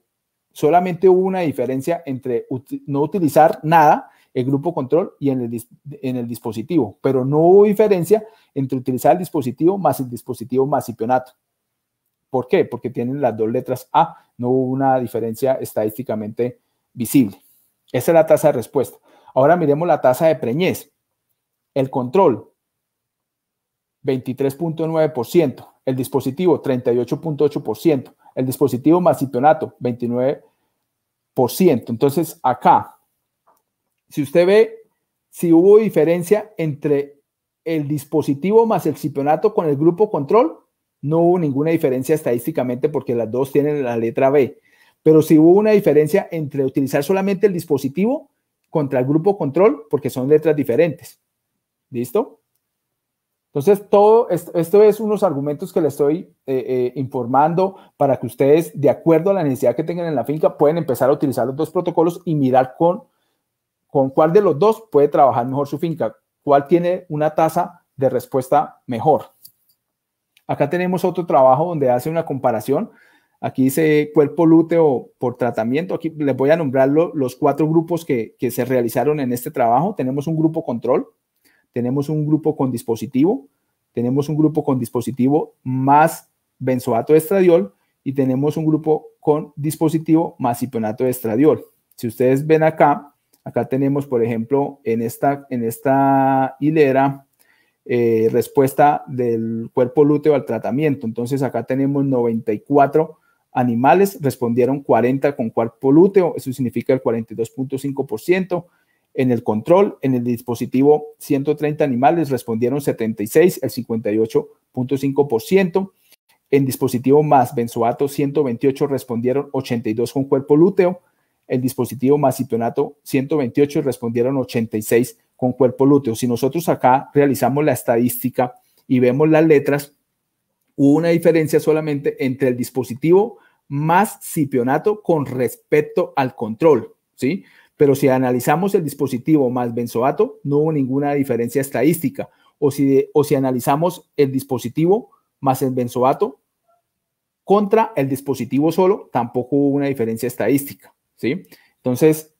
solamente hubo una diferencia entre no utilizar nada, el grupo control y en el, en el dispositivo, pero no hubo diferencia entre utilizar el dispositivo más el dispositivo más cipionato. ¿Por qué? Porque tienen las dos letras A no hubo una diferencia estadísticamente visible. Esa es la tasa de respuesta. Ahora miremos la tasa de preñez. El control, 23.9%. El dispositivo, 38.8%. El dispositivo más cipionato, 29%. Entonces, acá, si usted ve si hubo diferencia entre el dispositivo más el cipionato con el grupo control, no hubo ninguna diferencia estadísticamente porque las dos tienen la letra B, pero sí hubo una diferencia entre utilizar solamente el dispositivo contra el grupo control porque son letras diferentes. ¿Listo? Entonces, todo esto, esto es unos argumentos que les estoy eh, eh, informando para que ustedes, de acuerdo a la necesidad que tengan en la finca, pueden empezar a utilizar los dos protocolos y mirar con, con cuál de los dos puede trabajar mejor su finca, cuál tiene una tasa de respuesta mejor. Acá tenemos otro trabajo donde hace una comparación. Aquí dice cuerpo lúteo por tratamiento. Aquí les voy a nombrar los cuatro grupos que, se realizaron en este trabajo. Tenemos un grupo control, tenemos un grupo con dispositivo, tenemos un grupo con dispositivo más benzoato de estradiol y tenemos un grupo con dispositivo más hiponato de estradiol. Si ustedes ven acá, acá tenemos, por ejemplo, en esta, en esta hilera, eh, respuesta del cuerpo lúteo al tratamiento. Entonces acá tenemos 94 animales, respondieron 40 con cuerpo lúteo, eso significa el 42.5%. En el control, en el dispositivo, 130 animales respondieron 76, el 58.5%. En dispositivo más benzoato, 128 respondieron 82 con cuerpo lúteo. El dispositivo más citonato, 128 respondieron 86 con cuerpo lúteo. Si nosotros acá realizamos la estadística y vemos las letras, hubo una diferencia solamente entre el dispositivo más cipionato con respecto al control, ¿sí? Pero si analizamos el dispositivo más benzoato, no hubo ninguna diferencia estadística. O si, o si analizamos el dispositivo más el benzoato contra el dispositivo solo, tampoco hubo una diferencia estadística, ¿sí? Entonces,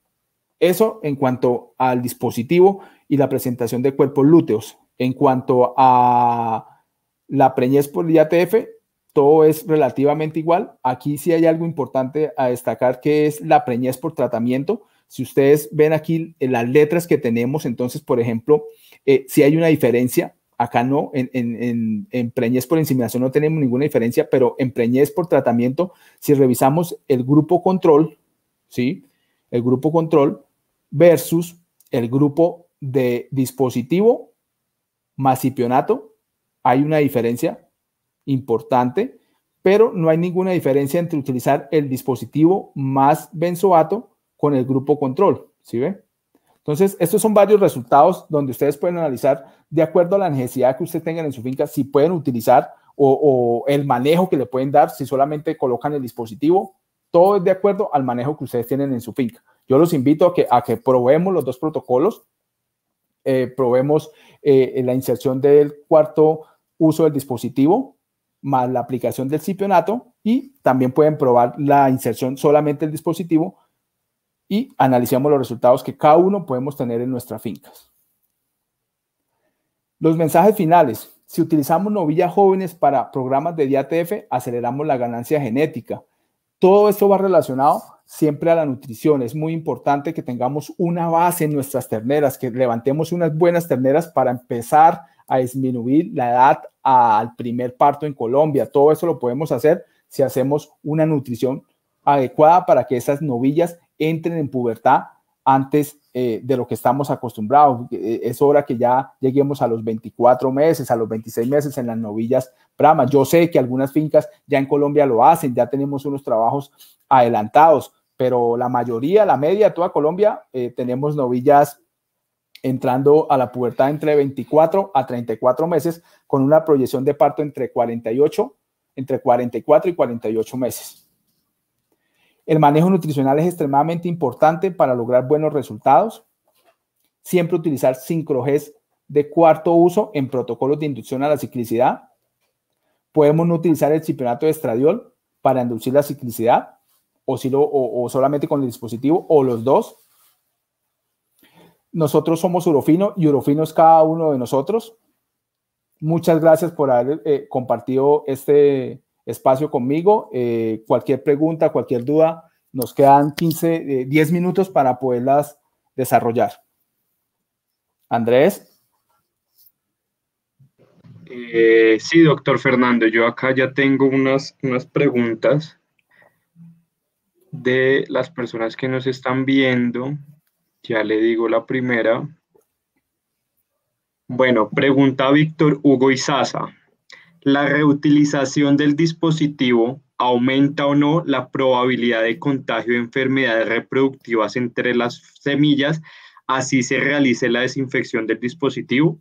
eso en cuanto al dispositivo y la presentación de cuerpos lúteos. En cuanto a la preñez por IATF, todo es relativamente igual. Aquí sí hay algo importante a destacar que es la preñez por tratamiento. Si ustedes ven aquí las letras que tenemos, entonces, por ejemplo, eh, si hay una diferencia, acá no, en, en, preñez por inseminación no tenemos ninguna diferencia, pero en preñez por tratamiento, si revisamos el grupo control, ¿sí? El grupo control, versus el grupo de dispositivo más Hay una diferencia importante, pero no hay ninguna diferencia entre utilizar el dispositivo más benzoato con el grupo control. ¿Sí ve? Entonces, estos son varios resultados donde ustedes pueden analizar de acuerdo a la necesidad que ustedes tengan en su finca, si pueden utilizar o, o, el manejo que le pueden dar, si solamente colocan el dispositivo. Todo es de acuerdo al manejo que ustedes tienen en su finca. Yo los invito a que, a que probemos los dos protocolos, eh, probemos eh, la inserción del cuarto uso del dispositivo más la aplicación del cipionato y también pueden probar la inserción solamente del dispositivo y analicemos los resultados que cada uno podemos tener en nuestras fincas. Los mensajes finales. Si utilizamos novillas jóvenes para programas de DATF, aceleramos la ganancia genética. Todo esto va relacionado siempre a la nutrición. Es muy importante que tengamos una base en nuestras terneras, que levantemos unas buenas terneras para empezar a disminuir la edad al primer parto en Colombia. Todo eso lo podemos hacer si hacemos una nutrición adecuada para que esas novillas entren en pubertad antes eh, de lo que estamos acostumbrados. Eh, es hora que ya lleguemos a los 24 meses, a los 26 meses en las novillas Brahma. Yo sé que algunas fincas ya en Colombia lo hacen, ya tenemos unos trabajos adelantados, pero la mayoría, la media, toda Colombia, eh, tenemos novillas entrando a la pubertad entre 24 a 34 meses con una proyección de parto entre 48, entre 44 y 48 meses. El manejo nutricional es extremadamente importante para lograr buenos resultados. Siempre utilizar sincroges de cuarto uso en protocolos de inducción a la ciclicidad. Podemos utilizar el cipionato de estradiol para inducir la ciclicidad o, si o, solamente con el dispositivo o los dos. Nosotros somos Urofino y Urofino es cada uno de nosotros. Muchas gracias por haber eh, compartido este, espacio conmigo. Eh, cualquier pregunta, cualquier duda, nos quedan 15, 10 eh, minutos para poderlas desarrollar.
Andrés. Eh, sí, doctor Fernando, yo acá ya tengo unas, unas preguntas de las personas que nos están viendo. Ya le digo la primera. Bueno, pregunta Víctor Hugo Izaza la reutilización del dispositivo aumenta o no la probabilidad de contagio de enfermedades reproductivas entre las semillas, así se realice la desinfección del dispositivo?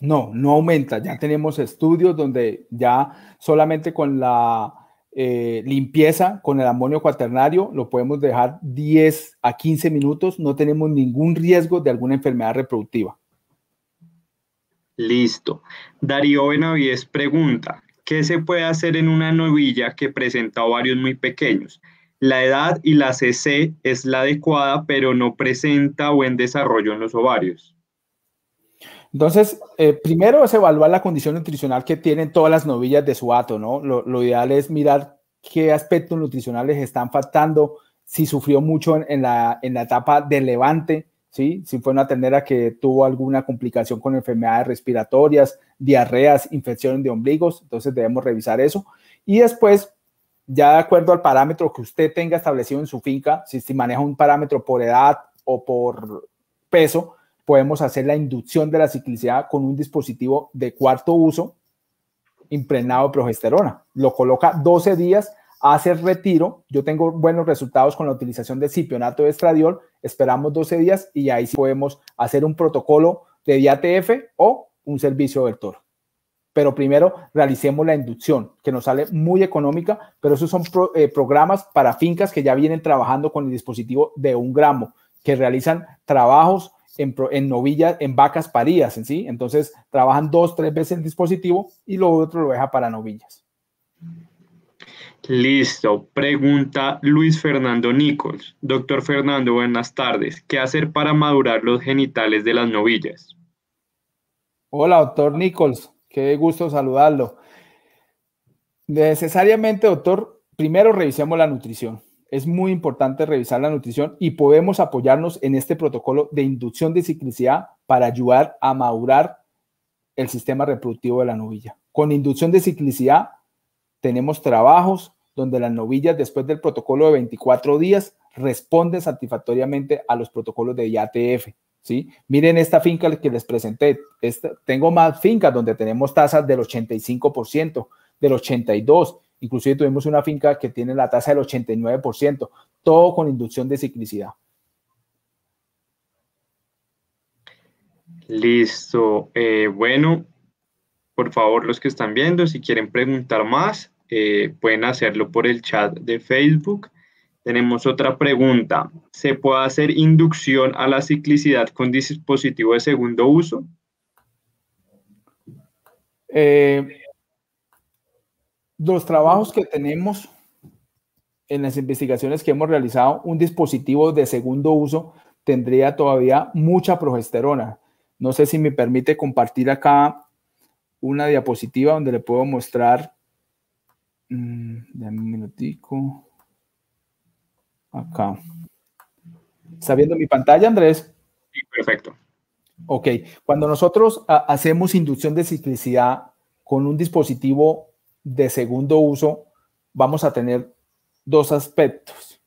No, no aumenta. Ya tenemos estudios donde ya solamente con la eh, limpieza, con el amonio cuaternario, lo podemos dejar 10 a 15 minutos. No tenemos ningún riesgo de alguna enfermedad reproductiva.
Listo. Darío Benavides pregunta, ¿qué se puede hacer en una novilla que presenta ovarios muy pequeños? La edad y la CC es la adecuada, pero no presenta buen desarrollo en los ovarios.
Entonces, eh, primero es evaluar la condición nutricional que tienen todas las novillas de su hato, ¿no? Lo, ideal es mirar qué aspectos nutricionales están faltando, si sufrió mucho en, en, la, en la etapa de levante, si fue una ternera que tuvo alguna complicación con enfermedades respiratorias, diarreas, infecciones de ombligos, entonces debemos revisar eso. Y después, ya de acuerdo al parámetro que usted tenga establecido en su finca, si, si maneja un parámetro por edad o por peso, podemos hacer la inducción de la ciclicidad con un dispositivo de cuarto uso impregnado de progesterona. Lo coloca 12 días hacer retiro. Yo tengo buenos resultados con la utilización de cipionato de estradiol. Esperamos 12 días y ahí sí podemos hacer un protocolo de IATF o un servicio del toro. Pero primero realicemos la inducción, que nos sale muy económica, pero esos son eh, programas para fincas que ya vienen trabajando con el dispositivo de un gramo, que realizan trabajos en, novillas, en vacas paridas, en sí. Entonces trabajan dos, tres veces el dispositivo y lo otro lo deja para novillas.
Listo. Pregunta Luis Fernando Nichols. Doctor Fernando, buenas tardes. ¿Qué hacer para madurar los genitales de las novillas?
Hola, doctor Nichols. Qué gusto saludarlo. Necesariamente, doctor, primero revisamos la nutrición. Es muy importante revisar la nutrición y podemos apoyarnos en este protocolo de inducción de ciclicidad para ayudar a madurar el sistema reproductivo de la novilla. Con inducción de ciclicidad tenemos trabajos donde las novillas, después del protocolo de 24 días, responden satisfactoriamente a los protocolos de IATF. ¿sí? Miren esta finca que les presenté. tengo más fincas donde tenemos tasas del 85%, del 82%. Inclusive tuvimos una finca que tiene la tasa del 89%, todo con inducción de ciclicidad.
Listo. Eh, bueno, por favor, los que están viendo, si quieren preguntar más, eh, pueden hacerlo por el chat de Facebook. Tenemos otra pregunta. ¿Se puede hacer inducción a la ciclicidad con dispositivo de segundo uso?
Eh, los trabajos que tenemos en las investigaciones que hemos realizado, un dispositivo de segundo uso tendría todavía mucha progesterona. No sé si me permite compartir acá una diapositiva donde le puedo mostrar Mm, dame un minutico. Acá. ¿Está viendo mi pantalla, Andrés? Sí, perfecto. Ok. Cuando nosotros ah, hacemos inducción de ciclicidad con un dispositivo de segundo uso, vamos a tener dos aspectos.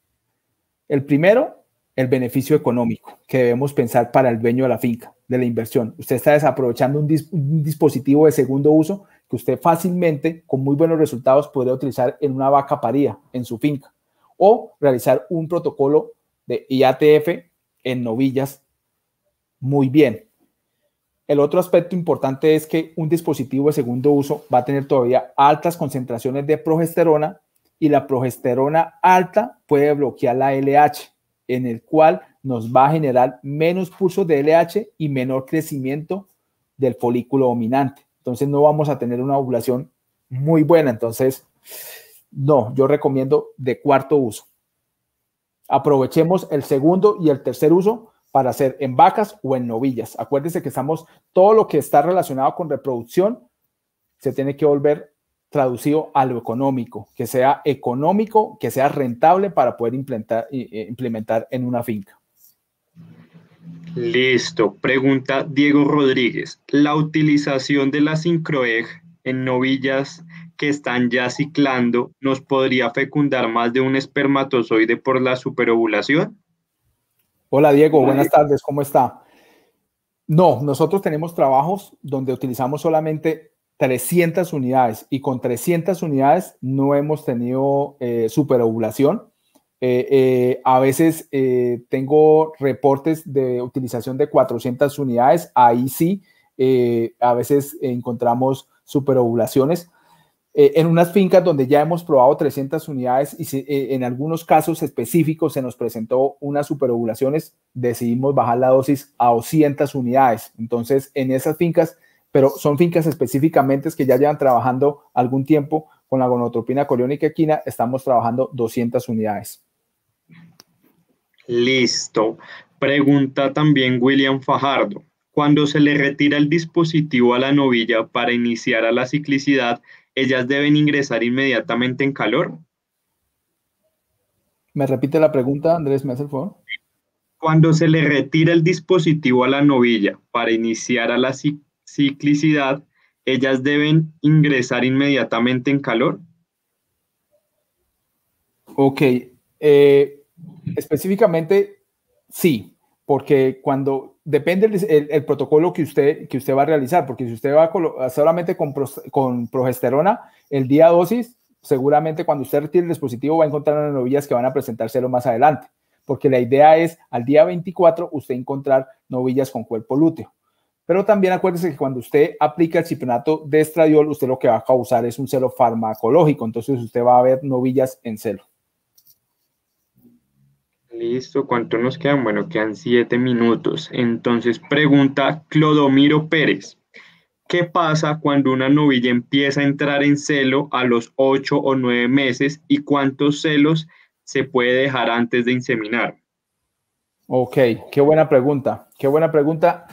El primero, el beneficio económico que debemos pensar para el dueño de la finca, de la inversión. Usted está desaprovechando un dispositivo de segundo uso que usted fácilmente, con muy buenos resultados, podría utilizar en una vaca parida, en su finca, o realizar un protocolo de IATF en novillas muy bien. El otro aspecto importante es que un dispositivo de segundo uso va a tener todavía altas concentraciones de progesterona y la progesterona alta puede bloquear la LH, en el cual nos va a generar menos pulsos de LH y menor crecimiento del folículo dominante. Entonces no vamos a tener una ovulación muy buena. Entonces, no, yo recomiendo de cuarto uso. Aprovechemos el segundo y el tercer uso para hacer en vacas o en novillas. Acuérdense que estamos, todo lo que está relacionado con reproducción se tiene que volver traducido a lo económico, que sea económico, que sea rentable para poder implementar, eh, eh, implementar en una finca.
Listo. Pregunta Diego Rodríguez. ¿La utilización de la sincroeg en novillas que están ya ciclando nos podría fecundar más de un espermatozoide por la superovulación? Hola Diego, buenas
tardes, ¿cómo está? No, nosotros tenemos trabajos donde utilizamos solamente 300 unidades y con 300 unidades no hemos tenido eh, superovulación eh, eh, a veces eh, tengo reportes de utilización de 400 unidades, ahí sí, a veces encontramos superovulaciones. en unas fincas donde ya hemos probado 300 unidades y en algunos casos específicos se nos presentó unas superovulaciones, decidimos bajar la dosis a 200 unidades. Entonces, en esas fincas, pero son fincas específicamente que ya llevan trabajando algún tiempo con la gonotropina coriónica equina, estamos trabajando 200 unidades.
Listo. Pregunta también William Fajardo. Cuando se le retira el dispositivo a la novilla para iniciar a la ciclicidad, ¿ellas deben ingresar inmediatamente en calor?
¿Me repite la pregunta, Andrés? ¿Me hace el favor? Cuando se le
retira el dispositivo a la novilla para iniciar a la ciclicidad, ¿ellas deben ingresar inmediatamente en calor?
Ok. Eh, Específicamente, sí, porque cuando depende el, protocolo que usted, que usted va a realizar, porque si usted va solamente con, con progesterona, el día dosis, seguramente cuando usted retire el dispositivo va a encontrar novillas que van a presentárselo más adelante, porque la idea es al día 24 usted encontrar novillas con cuerpo lúteo. Pero también acuérdese que cuando usted aplica el ciprenato de estradiol, usted lo que va a causar es un celo farmacológico, entonces usted va a ver novillas en celo.
Listo, ¿cuánto nos quedan? Bueno, quedan siete minutos. Entonces pregunta Clodomiro Pérez. ¿Qué pasa cuando una novilla empieza a entrar en celo a los ocho o nueve meses y cuántos celos se puede dejar antes de inseminar?
Ok, qué buena pregunta, qué buena pregunta.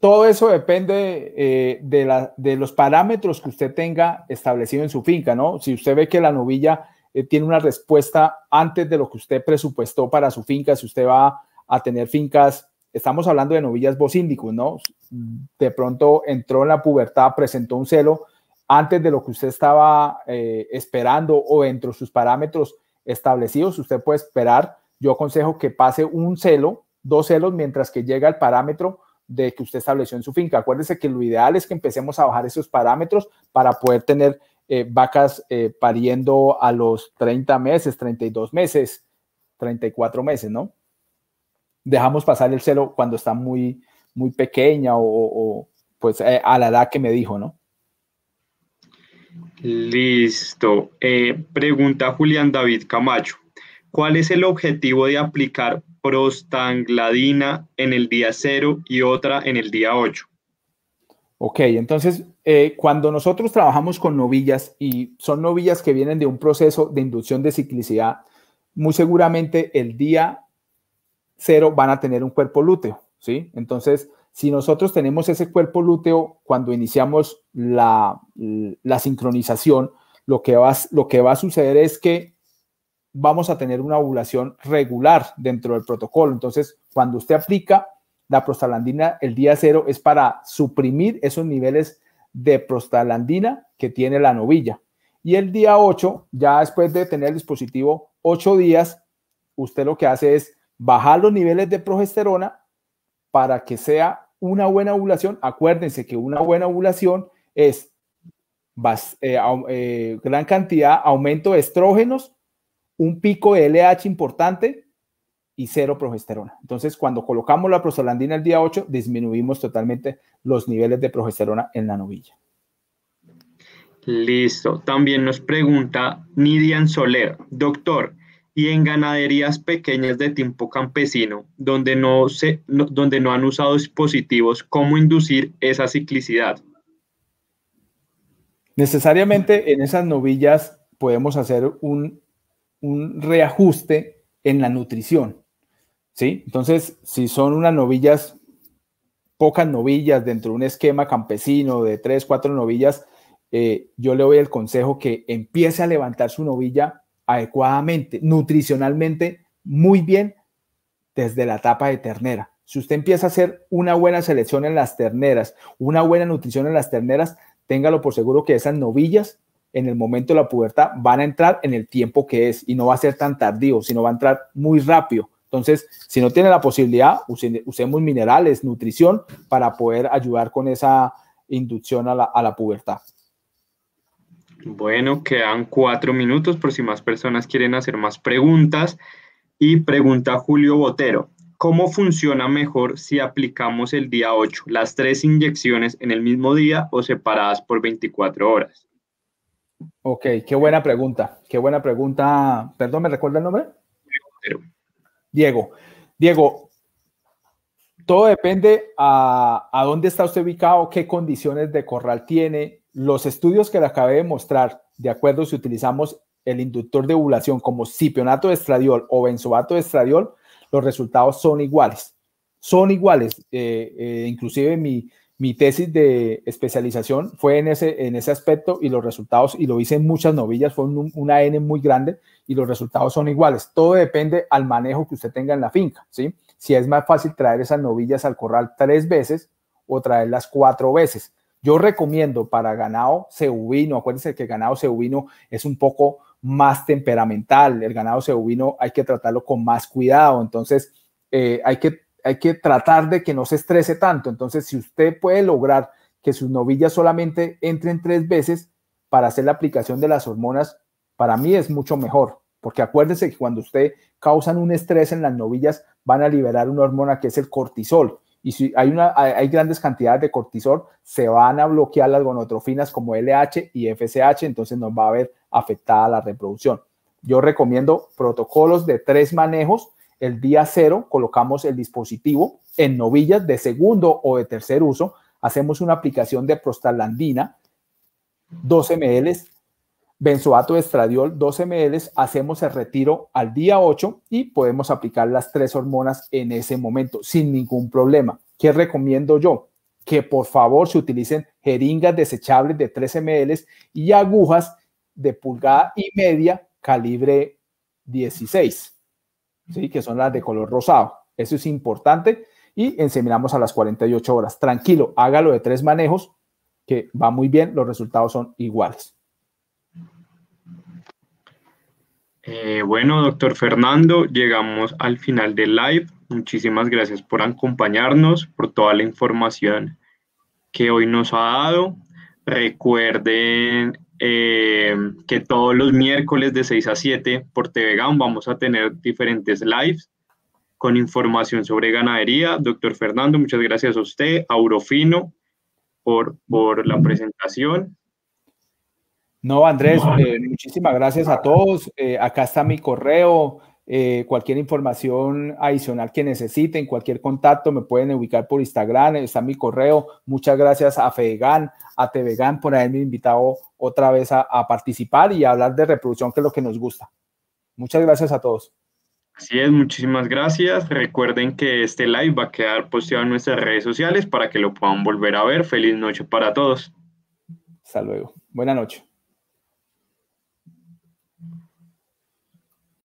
Todo eso depende eh, de, de los parámetros que usted tenga establecido en su finca, ¿no? Si usted ve que la novilla eh, tiene una respuesta antes de lo que usted presupuestó para su finca. Si usted va a tener fincas, estamos hablando de novillas bocíndicus, ¿no? De pronto entró en la pubertad, presentó un celo antes de lo que usted estaba eh, esperando o dentro de sus parámetros establecidos, usted puede esperar. Yo aconsejo que pase un celo, dos celos, mientras que llega el parámetro de que usted estableció en su finca. Acuérdese que lo ideal es que empecemos a bajar esos parámetros para poder tener eh, vacas eh, pariendo a los 30 meses, 32 meses, 34 meses, ¿no? Dejamos pasar el celo cuando está muy, muy pequeña o, pues eh, a la edad que me dijo, ¿no?
Listo. pregunta Julián David Camacho. ¿Cuál es el objetivo de aplicar prostangladina en el día cero y otra en el día 8?
Ok, entonces eh, cuando nosotros trabajamos con novillas y son novillas que vienen de un proceso de inducción de ciclicidad, muy seguramente el día cero van a tener un cuerpo lúteo, ¿sí? Entonces, si nosotros tenemos ese cuerpo lúteo cuando iniciamos la, sincronización, lo que, va, lo que va a suceder es que vamos a tener una ovulación regular dentro del protocolo. Entonces, cuando usted aplica la prostaglandina el día cero es para suprimir esos niveles de prostalandina que tiene la novilla. Y el día 8, ya después de tener el dispositivo 8 días, usted lo que hace es bajar los niveles de progesterona para que sea una buena ovulación. Acuérdense que una buena ovulación es eh, eh, gran cantidad, aumento de estrógenos, un pico de LH importante, y cero progesterona. Entonces, cuando colocamos la prostaglandina el día 8, disminuimos totalmente los niveles de progesterona en la novilla.
Listo. También nos pregunta Nidian Soler, doctor, y en ganaderías pequeñas de tiempo campesino, donde no, donde no han usado dispositivos, ¿cómo inducir esa ciclicidad?
Necesariamente en esas novillas podemos hacer un, un reajuste en la nutrición. ¿sí? Entonces, si son unas novillas, pocas novillas dentro de un esquema campesino de tres, cuatro novillas, eh, yo le doy el consejo que empiece a levantar su novilla adecuadamente, nutricionalmente, muy bien desde la etapa de ternera. Si usted empieza a hacer una buena selección en las terneras, una buena nutrición en las terneras, téngalo por seguro que esas novillas en el momento de la pubertad van a entrar en el tiempo que es y no va a ser tan tardío, sino va a entrar muy rápido. Entonces, si no tiene la posibilidad, usemos minerales, nutrición, para poder ayudar con esa inducción a la, a la pubertad.
Bueno, quedan cuatro minutos por si más personas quieren hacer más preguntas. Y pregunta Julio Botero, ¿cómo funciona mejor si aplicamos el día 8 las tres inyecciones en el mismo día o separadas por 24 horas?
Ok, qué buena pregunta, qué buena pregunta. Perdón, ¿me recuerda el nombre? Julio Botero. Diego. Diego, todo depende a, dónde está usted ubicado, qué condiciones de corral tiene. Los estudios que le acabé de mostrar, de acuerdo si utilizamos el inductor de ovulación como cipionato de estradiol o benzoato de estradiol, los resultados son iguales. Son iguales. Eh, eh, inclusive mi, mi, tesis de especialización fue en ese, en ese aspecto y los resultados, y lo hice en muchas novillas, fue una N muy grande y los resultados son iguales. Todo depende al manejo que usted tenga en la finca, ¿sí? Si es más fácil traer esas novillas al corral tres veces o traerlas cuatro veces. Yo recomiendo para ganado seubino. acuérdense que el ganado ceubino es un poco más temperamental, el ganado seubino hay que tratarlo con más cuidado, entonces eh, hay, que, hay que tratar de que no se estrese tanto, entonces si usted puede lograr que sus novillas solamente entren tres veces para hacer la aplicación de las hormonas, para mí es mucho mejor, porque acuérdense que cuando usted causan un estrés en las novillas, van a liberar una hormona que es el cortisol. Y si hay, una, hay grandes cantidades de cortisol, se van a bloquear las gonotrofinas como LH y FSH, entonces nos va a ver afectada la reproducción. Yo recomiendo protocolos de tres manejos. El día cero colocamos el dispositivo en novillas de segundo o de tercer uso. Hacemos una aplicación de prostaglandina, 12 ml benzoato de estradiol 12 ml, hacemos el retiro al día 8 y podemos aplicar las tres hormonas en ese momento sin ningún problema. ¿Qué recomiendo yo? Que por favor se utilicen jeringas desechables de 3 ml y agujas de pulgada y media calibre 16, ¿sí? que son las de color rosado. Eso es importante y enseminamos a las 48 horas. Tranquilo, hágalo de tres manejos que va muy bien, los resultados son iguales.
Eh, bueno, doctor Fernando, llegamos al final del live. Muchísimas gracias por acompañarnos, por toda la información que hoy nos ha dado. Recuerden eh, que todos los miércoles de 6 a 7 por TVGAM vamos a tener diferentes lives con información sobre ganadería. Doctor Fernando, muchas gracias a usted, Aurofino, por, por la presentación.
No, Andrés, eh, muchísimas gracias a todos. Eh, acá está mi correo. Eh, cualquier información adicional que necesiten, cualquier contacto, me pueden ubicar por Instagram, está mi correo. Muchas gracias a Fedegan, a TVGan por haberme invitado otra vez a, participar y a hablar de reproducción, que es lo que nos gusta. Muchas gracias a todos.
Así es, muchísimas gracias. Recuerden que este live va a quedar posteado en nuestras redes sociales para que lo puedan volver a ver. Feliz noche para todos. Hasta luego. Buenas noches.